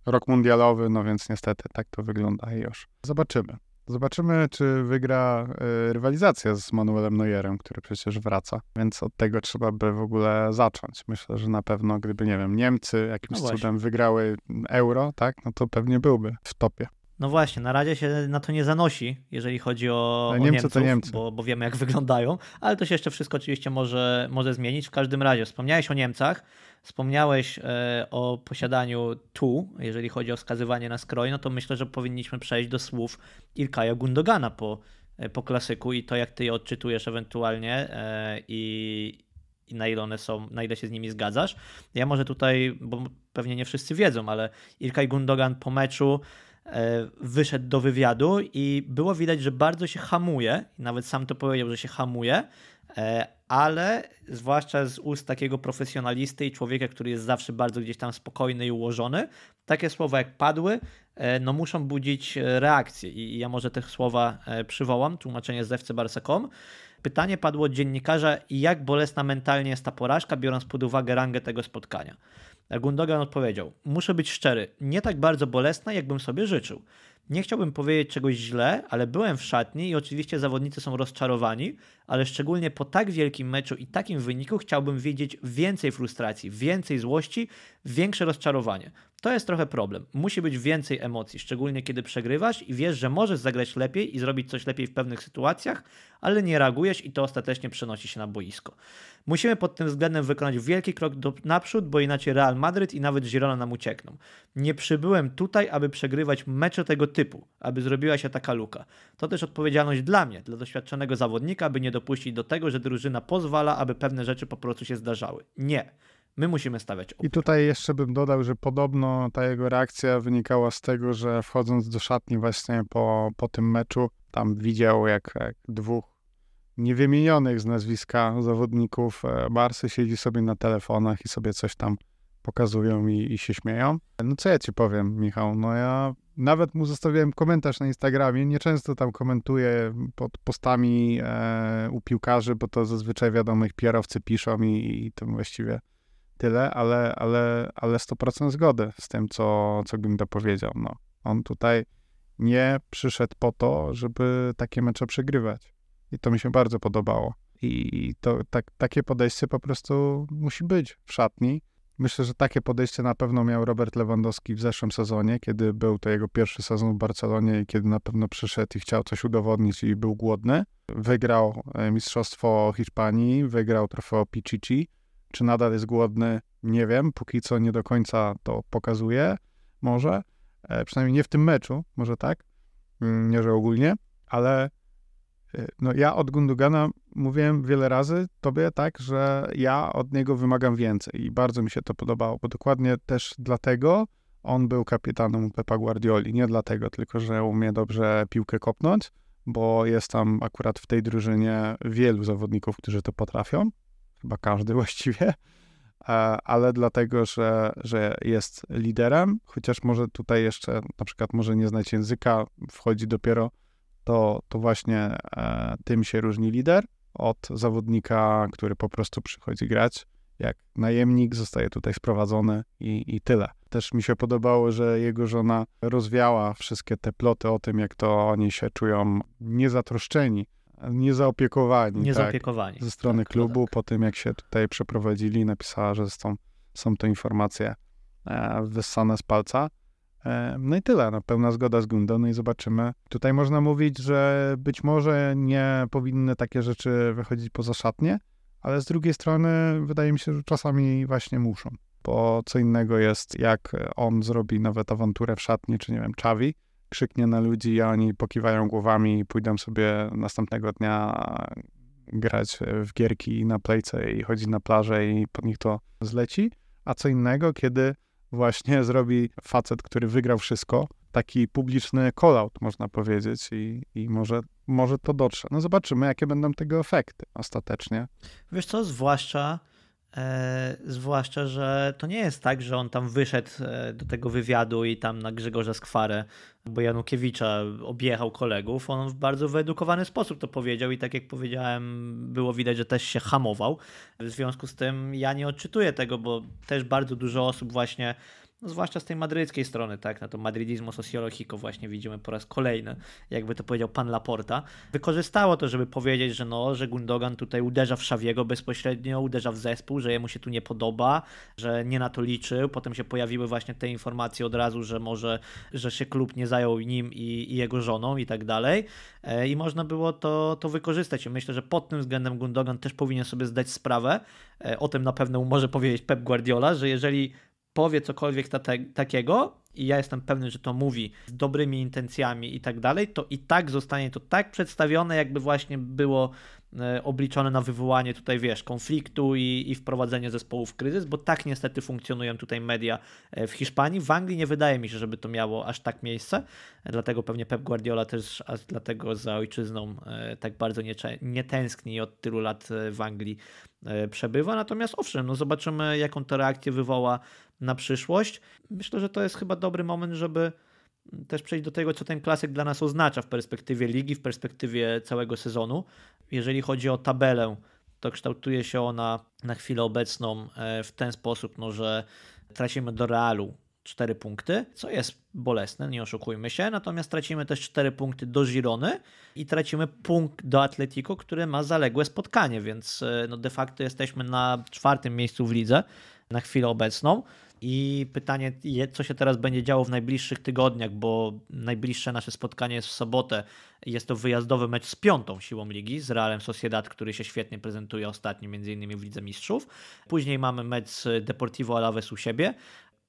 rok mundialowy, no więc niestety tak to wygląda i już. Zobaczymy. Zobaczymy, czy wygra y, rywalizacja z Manuelem Neuerem, który przecież wraca. Więc od tego trzeba by w ogóle zacząć. Myślę, że na pewno, gdyby, nie wiem, Niemcy jakimś no cudem wygrały euro, tak, no to pewnie byłby w topie.
No właśnie, na razie się na to nie zanosi, jeżeli chodzi o, no, Niemcy Niemców, to Niemcy. Bo, bo wiemy jak wyglądają, ale to się jeszcze wszystko oczywiście może, może zmienić. W każdym razie, wspomniałeś o Niemcach, Wspomniałeś e, o posiadaniu tu, jeżeli chodzi o wskazywanie na skroj, no to myślę, że powinniśmy przejść do słów Ilkaja Gundogana po, e, po klasyku i to, jak ty je odczytujesz ewentualnie e, i, i na ile one są, na ile się z nimi zgadzasz. Ja może tutaj, bo pewnie nie wszyscy wiedzą, ale Ilkay Gundogan po meczu wyszedł do wywiadu i było widać, że bardzo się hamuje, nawet sam to powiedział, że się hamuje, ale zwłaszcza z ust takiego profesjonalisty i człowieka, który jest zawsze bardzo gdzieś tam spokojny i ułożony, takie słowa jak padły, e, no muszą budzić e, reakcję. I ja może te słowa e, przywołam, tłumaczenie z fcbarsa.com. Pytanie padło od dziennikarza, jak bolesna mentalnie jest ta porażka, biorąc pod uwagę rangę tego spotkania. Gundogan odpowiedział, muszę być szczery, nie tak bardzo bolesna, jakbym sobie życzył nie chciałbym powiedzieć czegoś źle, ale byłem w szatni i oczywiście zawodnicy są rozczarowani, ale szczególnie po tak wielkim meczu i takim wyniku chciałbym widzieć więcej frustracji, więcej złości, większe rozczarowanie. To jest trochę problem. Musi być więcej emocji, szczególnie kiedy przegrywasz i wiesz, że możesz zagrać lepiej i zrobić coś lepiej w pewnych sytuacjach, ale nie reagujesz i to ostatecznie przenosi się na boisko. Musimy pod tym względem wykonać wielki krok do, naprzód, bo inaczej Real Madryt i nawet Zielona nam uciekną. Nie przybyłem tutaj, aby przegrywać mecze tego typu, aby zrobiła się taka luka. To też odpowiedzialność dla mnie, dla doświadczonego zawodnika, aby nie dopuścić do tego, że drużyna pozwala, aby pewne rzeczy po prostu się zdarzały. Nie. My musimy stawiać
opór. I tutaj jeszcze bym dodał, że podobno ta jego reakcja wynikała z tego, że wchodząc do szatni właśnie po, po tym meczu, tam widział jak, jak dwóch niewymienionych z nazwiska zawodników e, Barsy siedzi sobie na telefonach i sobie coś tam pokazują i, i się śmieją. No co ja ci powiem, Michał? No ja nawet mu zostawiałem komentarz na Instagramie. Nieczęsto tam komentuję pod postami e, u piłkarzy, bo to zazwyczaj wiadomo, ich pr piszą i, i to właściwie tyle, ale, ale, ale 100% zgody z tym, co, co Gimda powiedział. No. On tutaj nie przyszedł po to, żeby takie mecze przegrywać. I to mi się bardzo podobało. I to, tak, takie podejście po prostu musi być w szatni. Myślę, że takie podejście na pewno miał Robert Lewandowski w zeszłym sezonie, kiedy był to jego pierwszy sezon w Barcelonie i kiedy na pewno przyszedł i chciał coś udowodnić i był głodny. Wygrał e, Mistrzostwo Hiszpanii, wygrał trofeo Pichichi. Czy nadal jest głodny? Nie wiem, póki co nie do końca to pokazuje, może. E, przynajmniej nie w tym meczu, może tak, mm, nie że ogólnie, ale Y, no ja od Gundugana mówiłem wiele razy tobie tak, że ja od niego wymagam więcej i bardzo mi się to podobało, bo dokładnie też dlatego on był kapitanem Pepa Guardioli. Nie dlatego tylko, że umie dobrze piłkę kopnąć, bo jest tam akurat w tej drużynie wielu zawodników, którzy to potrafią. Chyba każdy właściwie. E, ale dlatego, że, że jest liderem, chociaż może tutaj jeszcze na przykład może nie znać języka, wchodzi dopiero to, to właśnie e, tym się różni lider od zawodnika, który po prostu przychodzi grać. Jak najemnik zostaje tutaj sprowadzony i, i tyle. Też mi się podobało, że jego żona rozwiała wszystkie te ploty o tym, jak to oni się czują niezatroszczeni niezaopiekowani. Tak? Niezaopiekowani. Tak, ze strony tak, no klubu, tak. po tym jak się tutaj przeprowadzili, napisała, że są, są to informacje e, wyssane z palca. E, no i tyle, no, pełna zgoda z Gundą, no i zobaczymy. Tutaj można mówić, że być może nie powinny takie rzeczy wychodzić poza szatnie, ale z drugiej strony wydaje mi się, że czasami właśnie muszą, bo co innego jest, jak on zrobi nawet awanturę w szatni, czy nie wiem, czawi, krzyknie na ludzi, a oni pokiwają głowami i pójdą sobie następnego dnia grać w gierki na plejce i chodzić na plażę i pod nich to zleci, a co innego, kiedy właśnie zrobi facet, który wygrał wszystko, taki publiczny call-out, można powiedzieć, i, i może, może to dotrze. No zobaczymy, jakie będą tego efekty ostatecznie.
Wiesz co, zwłaszcza E, zwłaszcza, że to nie jest tak, że on tam wyszedł e, do tego wywiadu i tam na Grzegorza Skwarę bo Janukiewicza objechał kolegów. On w bardzo wyedukowany sposób to powiedział i tak jak powiedziałem, było widać, że też się hamował. W związku z tym ja nie odczytuję tego, bo też bardzo dużo osób właśnie no zwłaszcza z tej madryckiej strony, tak, na no to madridizmo sociologico właśnie widzimy po raz kolejny, jakby to powiedział pan Laporta, wykorzystało to, żeby powiedzieć, że no, że Gundogan tutaj uderza w Szawiego bezpośrednio, uderza w zespół, że jemu się tu nie podoba, że nie na to liczył, potem się pojawiły właśnie te informacje od razu, że może, że się klub nie zajął nim i, i jego żoną i tak dalej e, i można było to, to wykorzystać I myślę, że pod tym względem Gundogan też powinien sobie zdać sprawę, e, o tym na pewno może powiedzieć Pep Guardiola, że jeżeli powie cokolwiek ta, te, takiego, i ja jestem pewny, że to mówi z dobrymi intencjami i tak dalej, to i tak zostanie to tak przedstawione, jakby właśnie było e, obliczone na wywołanie tutaj, wiesz, konfliktu i, i wprowadzenie zespołu w kryzys, bo tak niestety funkcjonują tutaj media e, w Hiszpanii. W Anglii nie wydaje mi się, żeby to miało aż tak miejsce, dlatego pewnie Pep Guardiola też a dlatego za ojczyzną e, tak bardzo nie, nie tęskni i od tylu lat w Anglii przebywa. Natomiast owszem, no zobaczymy, jaką to reakcję wywoła na przyszłość. Myślę, że to jest chyba dobry moment, żeby też przejść do tego, co ten klasyk dla nas oznacza w perspektywie ligi, w perspektywie całego sezonu. Jeżeli chodzi o tabelę, to kształtuje się ona na chwilę obecną e, w ten sposób, no, że tracimy do Realu 4 punkty, co jest bolesne, nie oszukujmy się. Natomiast tracimy też 4 punkty do Girony i tracimy punkt do Atletico, który ma zaległe spotkanie, więc e, no de facto jesteśmy na czwartym miejscu w lidze na chwilę obecną. I pytanie, co się teraz będzie działo w najbliższych tygodniach, bo najbliższe nasze spotkanie jest w sobotę. Jest to wyjazdowy mecz z piątą siłą ligi, z Realem Sociedad, który się świetnie prezentuje ostatnio, między innymi w Lidze Mistrzów. Później mamy mecz z Deportivo Alaves u siebie,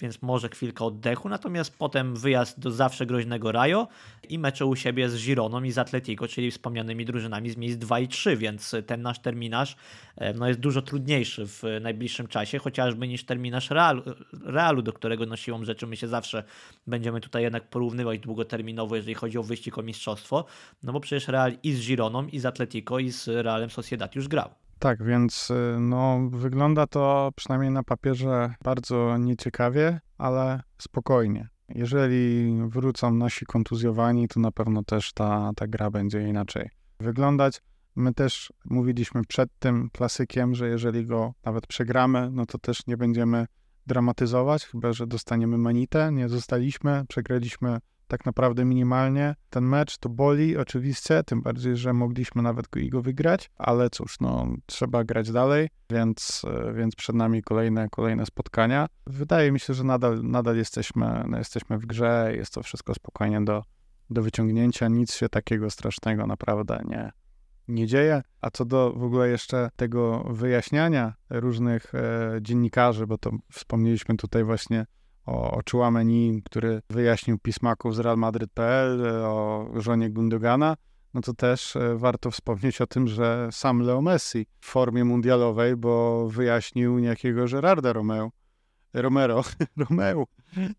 więc może chwilkę oddechu, natomiast potem wyjazd do zawsze groźnego Rajo i mecze u siebie z Gironą i z Atletico, czyli wspomnianymi drużynami z miejsc 2 i 3, więc ten nasz terminarz e, no, jest dużo trudniejszy w najbliższym czasie, chociażby niż terminarz Realu, Realu do którego no, siłą rzeczy my się zawsze będziemy tutaj jednak porównywać długoterminowo, jeżeli chodzi o wyścig o mistrzostwo, no bo przecież Real i z Gironą, i z Atletico, i z Realem Sociedad już grał.
Tak, więc y, no, wygląda to przynajmniej na papierze bardzo nieciekawie, ale spokojnie. Jeżeli wrócą nasi kontuzjowani, to na pewno też ta, ta gra będzie inaczej wyglądać. My też mówiliśmy przed tym klasykiem, że jeżeli go nawet przegramy, no to też nie będziemy dramatyzować, chyba że dostaniemy manitę. Nie zostaliśmy, przegraliśmy tak naprawdę minimalnie. Ten mecz to boli oczywiście, tym bardziej, że mogliśmy nawet go wygrać, ale cóż, no trzeba grać dalej, więc, e, więc przed nami kolejne, kolejne spotkania. Wydaje mi się, że nadal, nadal jesteśmy, no, jesteśmy w grze, jest to wszystko spokojnie do, do wyciągnięcia, nic się takiego strasznego naprawdę nie, nie dzieje. A co do w ogóle jeszcze tego wyjaśniania różnych e, dziennikarzy, bo to wspomnieliśmy tutaj właśnie o, o Chouameni, który wyjaśnił pismaków z Real Madrid.pl, e, o żonie Gundogana, no to też e, warto wspomnieć o tym, że sam Leo Messi w formie mundialowej, bo wyjaśnił niejakiego Gerarda Romeo, Romero, Romeo,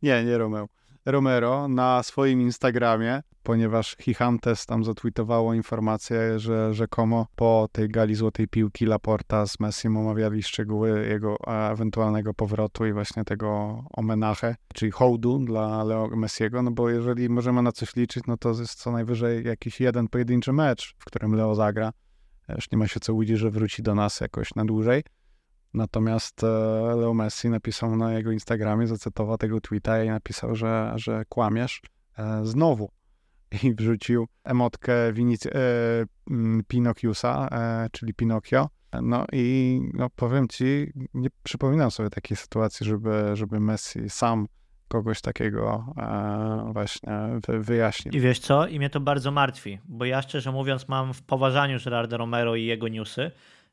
nie, nie Romeo, Romero na swoim Instagramie, ponieważ Hichantes tam zatweetowało informację, że rzekomo po tej gali złotej piłki Laporta z Messim omawiali szczegóły jego ewentualnego powrotu i właśnie tego omenache, czyli hołdu dla Leo Messiego, no bo jeżeli możemy na coś liczyć, no to jest co najwyżej jakiś jeden pojedynczy mecz, w którym Leo zagra. Już nie ma się co łudzić, że wróci do nas jakoś na dłużej. Natomiast e, Leo Messi napisał na jego Instagramie, zacytował tego tweeta i napisał, że, że kłamiesz e, znowu i wrzucił emotkę Winic- e, mm, Pinokiusa, e, czyli Pinokio. No i no, powiem ci, nie przypominam sobie takiej sytuacji, żeby, żeby Messi sam kogoś takiego e, właśnie wy, wyjaśnił. I wiesz co?
I mnie to bardzo martwi, bo ja szczerze mówiąc mam w poważaniu Gerarda Romero i jego newsy,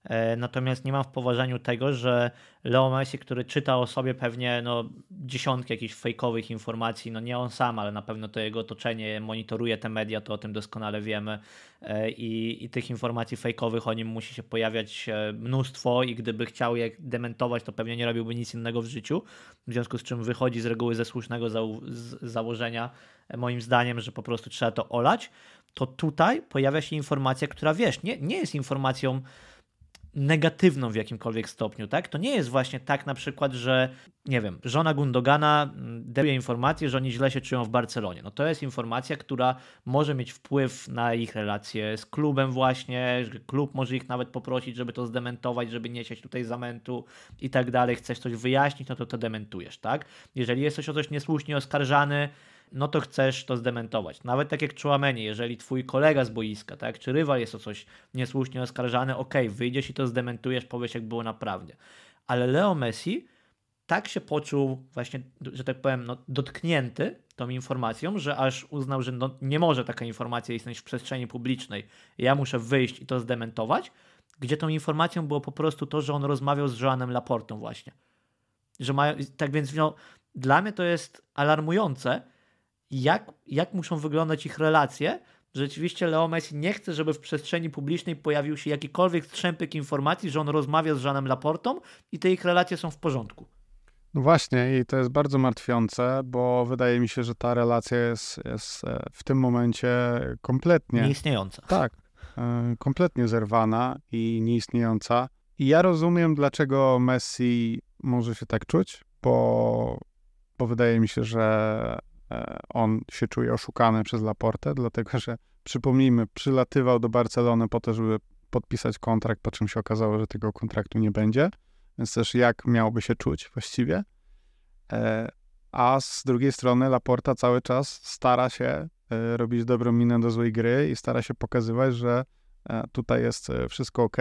E, natomiast nie mam w poważaniu tego, że Leo Messi, który czyta o sobie pewnie no, dziesiątki jakichś fejkowych informacji, no nie on sam, ale na pewno to jego otoczenie monitoruje te media, to o tym doskonale wiemy e, i, i tych informacji fejkowych o nim musi się pojawiać e, mnóstwo i gdyby chciał je dementować, to pewnie nie robiłby nic innego w życiu, w związku z czym wychodzi z reguły ze słusznego zau z założenia, moim zdaniem, że po prostu trzeba to olać, to tutaj pojawia się informacja, która wiesz, nie, nie jest informacją negatywną w jakimkolwiek stopniu, tak? To nie jest właśnie tak na przykład, że nie wiem, żona Gundogana mm, daje informację, że oni źle się czują w Barcelonie. No to jest informacja, która może mieć wpływ na ich relacje z klubem właśnie, klub może ich nawet poprosić, żeby to zdementować, żeby nie siać tutaj zamętu i tak dalej. Chcesz coś wyjaśnić, no to to dementujesz, tak? Jeżeli jesteś o coś niesłusznie oskarżany, no to chcesz to zdementować. Nawet tak jak Czułameni, jeżeli twój kolega z boiska, tak, czy rywal jest o coś niesłusznie oskarżany, ok, wyjdziesz i to zdementujesz, powiesz jak było naprawdę. Ale Leo Messi tak się poczuł właśnie, że tak powiem, no, dotknięty tą informacją, że aż uznał, że no, nie może taka informacja istnieć w przestrzeni publicznej. Ja muszę wyjść i to zdementować, gdzie tą informacją było po prostu to, że on rozmawiał z Joanem Laportą właśnie. Że mają, tak więc no, dla mnie to jest alarmujące, jak, jak muszą wyglądać ich relacje. Rzeczywiście Leo Messi nie chce, żeby w przestrzeni publicznej pojawił się jakikolwiek strzępyk informacji, że on rozmawia z Żanem Laportą i te ich relacje są w porządku.
No właśnie i to jest bardzo martwiące, bo wydaje mi się, że ta relacja jest, jest e, w tym momencie kompletnie... Nieistniejąca. Tak, e, kompletnie zerwana i nieistniejąca. I ja rozumiem, dlaczego Messi może się tak czuć, bo, bo wydaje mi się, że E, on się czuje oszukany przez Laportę, dlatego że przypomnijmy, przylatywał do Barcelony po to, żeby podpisać kontrakt, po czym się okazało, że tego kontraktu nie będzie. Więc też jak miałby się czuć właściwie? E, a z drugiej strony Laporta cały czas stara się e, robić dobrą minę do złej gry i stara się pokazywać, że tutaj jest wszystko ok.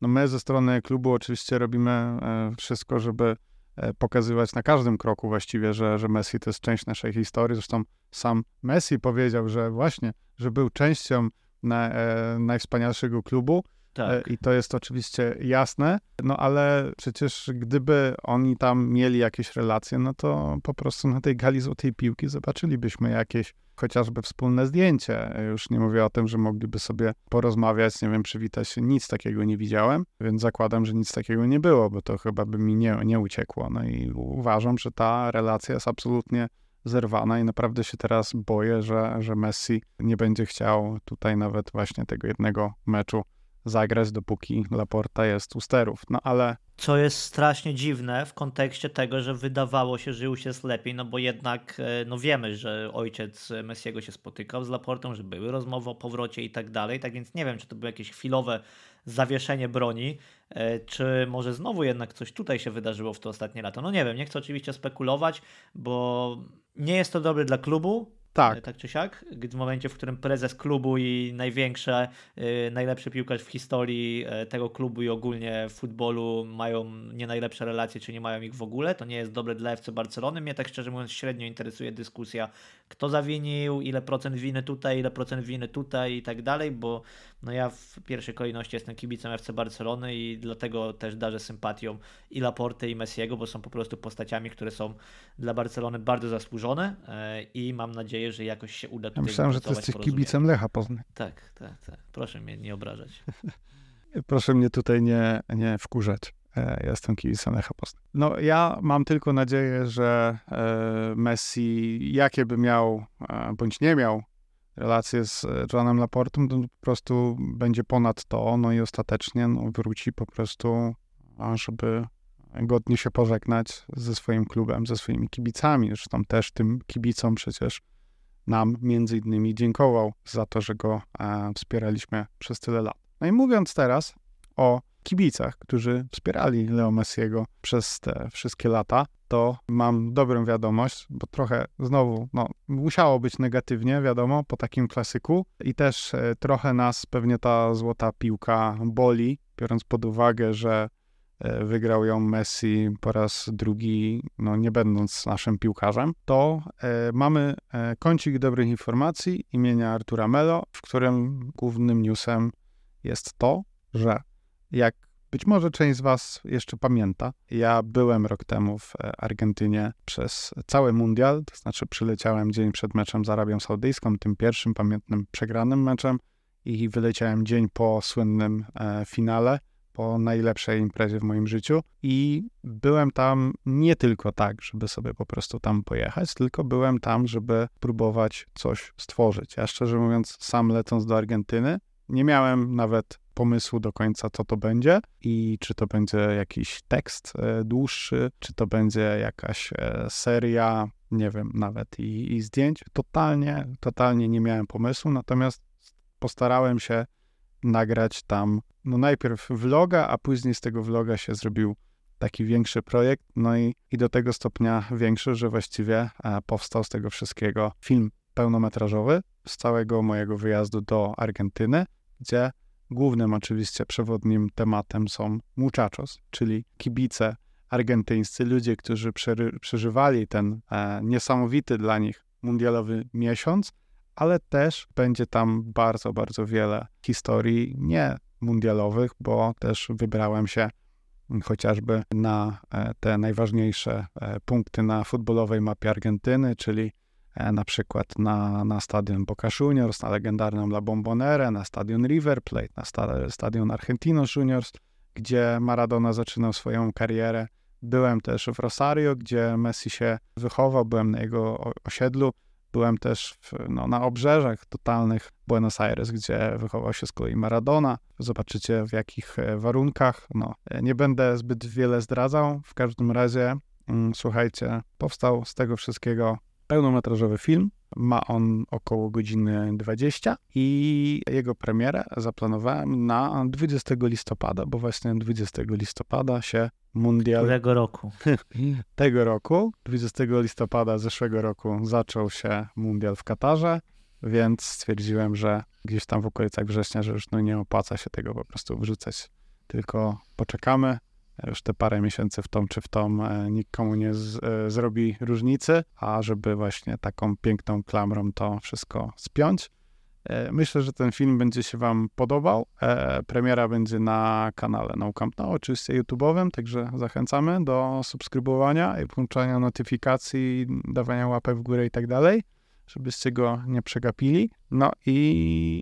No my ze strony klubu oczywiście robimy wszystko, żeby E, pokazywać na każdym kroku właściwie, że, że Messi to jest część naszej historii. Zresztą sam Messi powiedział, że właśnie, że był częścią na, e, najwspanialszego klubu tak. E, I to jest oczywiście jasne, no ale przecież gdyby oni tam mieli jakieś relacje, no to po prostu na tej gali złotej piłki zobaczylibyśmy jakieś chociażby wspólne zdjęcie. Już nie mówię o tym, że mogliby sobie porozmawiać, nie wiem, przywitać się. Nic takiego nie widziałem, więc zakładam, że nic takiego nie było, bo to chyba by mi nie, nie uciekło. No i uważam, że ta relacja jest absolutnie zerwana i naprawdę się teraz boję, że, że Messi nie będzie chciał tutaj nawet właśnie tego jednego meczu zagrać, dopóki Laporta jest u sterów. No ale.
Co jest strasznie dziwne w kontekście tego, że wydawało się, że już jest lepiej, no bo jednak e, no wiemy, że ojciec Messiego się spotykał z Laportą, że były rozmowy o powrocie i tak dalej. Tak więc nie wiem, czy to było jakieś chwilowe zawieszenie broni, e, czy może znowu jednak coś tutaj się wydarzyło w to ostatnie lato. No nie wiem, nie chcę oczywiście spekulować, bo nie jest to dobre dla klubu, tak. E, tak czy siak, w momencie, w którym prezes klubu i największe, e, najlepszy piłkarz w historii e, tego klubu i ogólnie w futbolu mają nie najlepsze relacje, czy nie mają ich w ogóle, to nie jest dobre dla FC Barcelony. Mnie tak szczerze mówiąc średnio interesuje dyskusja kto zawinił, ile procent winy tutaj, ile procent winy tutaj i tak dalej, bo no ja w pierwszej kolejności jestem kibicem FC Barcelony i dlatego też darzę sympatią i Laporte i Messiego, bo są po prostu postaciami, które są dla Barcelony bardzo zasłużone e, i mam nadzieję, że jakoś się uda tutaj ja Myślałem, że ty jesteś kibicem Lecha Poznań.
Tak, tak, tak. Proszę mnie nie obrażać. Proszę mnie tutaj nie, nie wkurzać. E, jestem kibicem Lecha Poznań. No ja mam tylko nadzieję, że e, Messi, jakie by miał, e, bądź nie miał relacje z Joanem Laportem, to po prostu będzie ponad to, no i ostatecznie no, wróci po prostu, żeby godnie się pożegnać ze swoim klubem, ze swoimi kibicami. Zresztą też tym kibicom przecież nam między innymi dziękował za to, że go wspieraliśmy przez tyle lat. No i mówiąc teraz o kibicach, którzy wspierali Leo Messiego przez te wszystkie lata, to mam dobrą wiadomość, bo trochę znowu no, musiało być negatywnie, wiadomo, po takim klasyku i też e, trochę nas pewnie ta złota piłka boli, biorąc pod uwagę, że e, wygrał ją Messi po raz drugi, no nie będąc naszym piłkarzem, to e, mamy kącik dobrych informacji imienia Artura Melo, w którym głównym newsem jest to, że jak być może część z Was jeszcze pamięta, ja byłem rok temu w e, Argentynie przez cały mundial, to znaczy przyleciałem dzień przed meczem z Arabią Saudyjską, tym pierwszym pamiętnym przegranym meczem i wyleciałem dzień po słynnym e, finale po najlepszej imprezie w moim życiu i byłem tam nie tylko tak, żeby sobie po prostu tam pojechać, tylko byłem tam, żeby próbować coś stworzyć. Ja szczerze mówiąc, sam lecąc do Argentyny, nie miałem nawet pomysłu do końca, co to będzie i czy to będzie jakiś tekst e, dłuższy, czy to będzie jakaś e, seria, nie wiem, nawet i, i zdjęć. Totalnie, totalnie nie miałem pomysłu, natomiast postarałem się nagrać tam no najpierw vloga, a później z tego vloga się zrobił taki większy projekt, no i, i do tego stopnia większy, że właściwie e, powstał z tego wszystkiego film pełnometrażowy z całego mojego wyjazdu do Argentyny, gdzie Głównym oczywiście przewodnim tematem są muchachos, czyli kibice argentyńscy, ludzie, którzy przeżywali ten e, niesamowity dla nich mundialowy miesiąc, ale też będzie tam bardzo, bardzo wiele historii nie mundialowych, bo też wybrałem się chociażby na e, te najważniejsze e, punkty na futbolowej mapie Argentyny, czyli E, na przykład na, na stadion Boca Juniors, na legendarnym La Bombonera, na stadion River Plate, na sta, stadion Argentino Juniors, gdzie Maradona zaczynał swoją karierę. Byłem też w Rosario, gdzie Messi się wychował, byłem na jego osiedlu, byłem też w, no, na obrzeżach totalnych Buenos Aires, gdzie wychował się z kolei Maradona. Zobaczycie w jakich e, warunkach. No, e, nie będę zbyt wiele zdradzał. W każdym razie, mm, słuchajcie, powstał z tego wszystkiego pełnometrażowy film. Ma on około godziny 20 i jego premierę zaplanowałem na 20 listopada, bo właśnie 20 listopada się mundial... Którego roku? Tego roku, 20 listopada zeszłego roku zaczął się mundial w Katarze, więc stwierdziłem, że gdzieś tam w okolicach września, że już no nie opłaca się tego po prostu wrzucać, tylko poczekamy, już te parę miesięcy w tą czy w tą e, nikomu nie z, e, zrobi różnicy, a żeby właśnie taką piękną klamrą to wszystko spiąć. E, myślę, że ten film będzie się Wam podobał. Premiera będzie na kanale No Camp No, oczywiście YouTube'owym, także zachęcamy do subskrybowania i włączania notyfikacji, dawania łapek w górę i tak dalej, żebyście go nie przegapili. No i,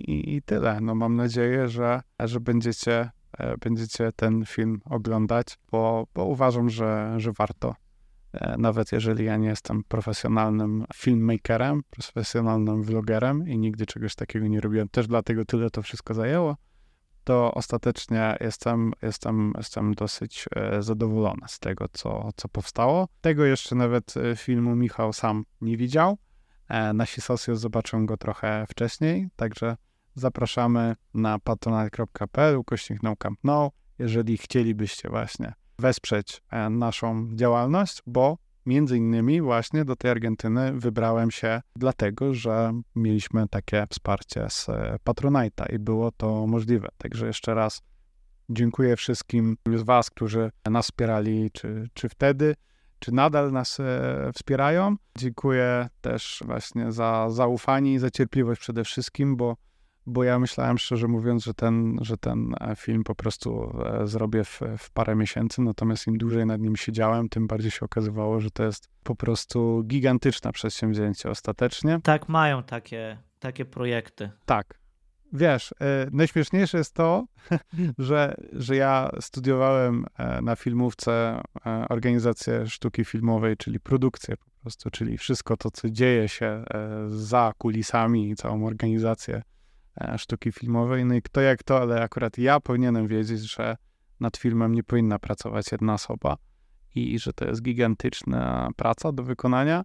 i, i tyle. No mam nadzieję, że, że będziecie E, będziecie ten film oglądać, bo, bo uważam, że, że warto. E, nawet jeżeli ja nie jestem profesjonalnym filmmakerem, profesjonalnym vlogerem i nigdy czegoś takiego nie robiłem, też dlatego tyle to wszystko zajęło, to ostatecznie jestem, jestem, jestem dosyć e, zadowolony z tego, co, co powstało. Tego jeszcze nawet filmu Michał sam nie widział. Nasi socjus zobaczą go trochę wcześniej, także zapraszamy na patronite.pl ukośnik no camp no, jeżeli chcielibyście właśnie wesprzeć e, naszą działalność, bo między innymi właśnie do tej Argentyny wybrałem się dlatego, że mieliśmy takie wsparcie z e, Patronite'a i było to możliwe. Także jeszcze raz dziękuję wszystkim z Was, którzy nas wspierali, czy, czy wtedy, czy nadal nas e, wspierają. Dziękuję też właśnie za zaufanie i za cierpliwość przede wszystkim, bo bo ja myślałem szczerze mówiąc, że ten, że ten e, film po prostu e, zrobię w, w, parę miesięcy, natomiast im dłużej nad nim siedziałem, tym bardziej się okazywało, że to jest po prostu gigantyczne przedsięwzięcie ostatecznie. Tak,
mają takie, takie projekty. Tak.
Wiesz, e, najśmieszniejsze jest to, że, że ja studiowałem na filmówce organizację sztuki filmowej, czyli produkcję po prostu, czyli wszystko to, co dzieje się za kulisami i całą organizację E, sztuki filmowej. No i kto jak to, ale akurat ja powinienem wiedzieć, że nad filmem nie powinna pracować jedna osoba i że to jest gigantyczna praca do wykonania.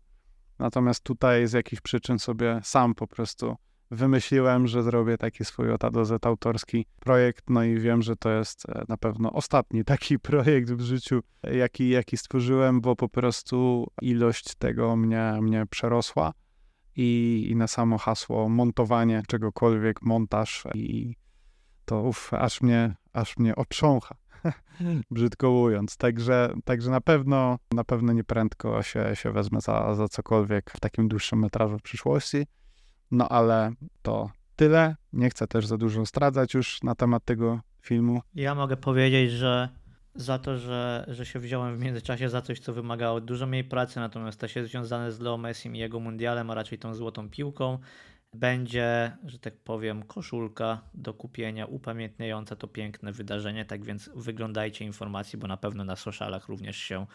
Natomiast tutaj z jakichś przyczyn sobie sam po prostu wymyśliłem, że zrobię taki swój od A do Z autorski projekt, no i wiem, że to jest e, na pewno ostatni taki projekt w życiu, jaki, jaki stworzyłem, bo po prostu ilość tego mnie, mnie przerosła i, i na samo hasło montowanie czegokolwiek, montaż i to uff, aż mnie, aż mnie otrzącha, brzydko mówiąc. Także, także na pewno, na pewno nieprędko się, się wezmę za, za cokolwiek w takim dłuższym metrażu w przyszłości. No ale to tyle. Nie chcę też za dużo zdradzać już na temat tego filmu.
Ja mogę powiedzieć, że za to, że, że się wziąłem w międzyczasie za coś, co wymagało dużo mniej pracy, natomiast to się związane z Leo Messim i jego mundialem, a raczej tą złotą piłką, będzie, że tak powiem, koszulka do kupienia upamiętniająca to piękne wydarzenie. Tak więc wyglądajcie informacji, bo na pewno na socialach również się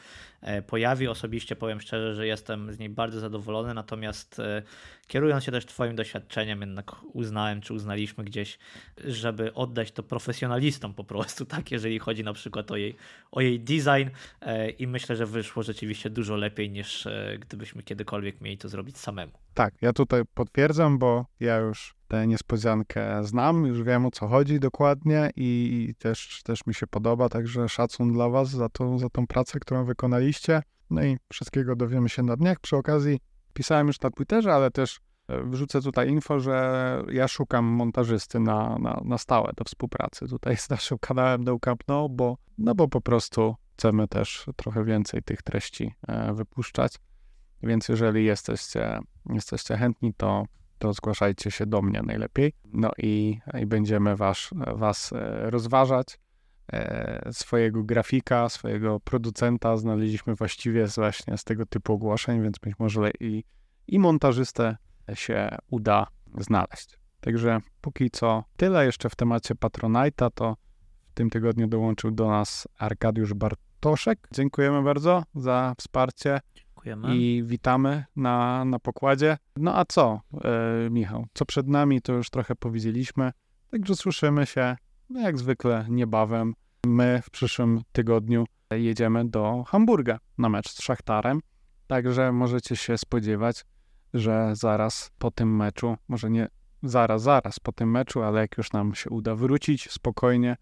e, pojawi. Osobiście powiem szczerze, że jestem z niej bardzo zadowolony, natomiast e, kierując się też Twoim doświadczeniem, jednak uznałem, czy uznaliśmy gdzieś, żeby oddać to profesjonalistom po prostu, tak, jeżeli chodzi na przykład o jej, o jej design e, i myślę, że wyszło rzeczywiście dużo lepiej niż gdybyśmy kiedykolwiek mieli to zrobić samemu.
Tak, ja tutaj potwierdzam, bo ja już tę niespodziankę znam, już wiem o co chodzi dokładnie i, też, też mi się podoba, także szacun dla Was za tą, za tą pracę, którą wykonaliście. No i wszystkiego dowiemy się na dniach. Przy okazji pisałem już na Twitterze, ale też e, wrzucę tutaj info, że ja szukam montażysty na, na, na stałe do współpracy tutaj z naszym kanałem No Camp No, bo, no bo po prostu chcemy też trochę więcej tych treści e, wypuszczać. Więc jeżeli jesteście jesteście chętni, to, to zgłaszajcie się do mnie najlepiej. No i, i będziemy was, was e, rozważać. E, swojego grafika, swojego producenta znaleźliśmy właściwie z, właśnie z tego typu ogłoszeń, więc być może i, i montażystę się uda znaleźć. Także póki co tyle jeszcze w temacie Patronite'a, to w tym tygodniu dołączył do nas Arkadiusz Bartoszek. Dziękujemy bardzo za wsparcie. Dziękujemy. I witamy na, na pokładzie. No a co, e, Michał? Co przed nami, to już trochę powiedzieliśmy. Także słyszymy się, no jak zwykle, niebawem. My w przyszłym tygodniu jedziemy do Hamburga na mecz z Szachtarem. Także możecie się spodziewać, że zaraz po tym meczu, może nie zaraz, zaraz po tym meczu, ale jak już nam się uda wrócić spokojnie,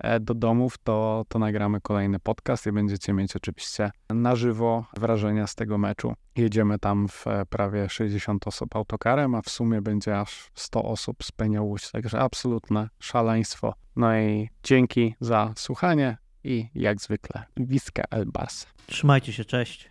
E, do domów, to, to nagramy kolejny podcast i będziecie mieć oczywiście na żywo wrażenia z tego meczu. Jedziemy tam w e, prawie 60 osób autokarem, a w sumie będzie aż 100 osób z Peniałuś, także absolutne szaleństwo. No i dzięki za słuchanie i jak zwykle Wiska Elbas.
Trzymajcie się, cześć.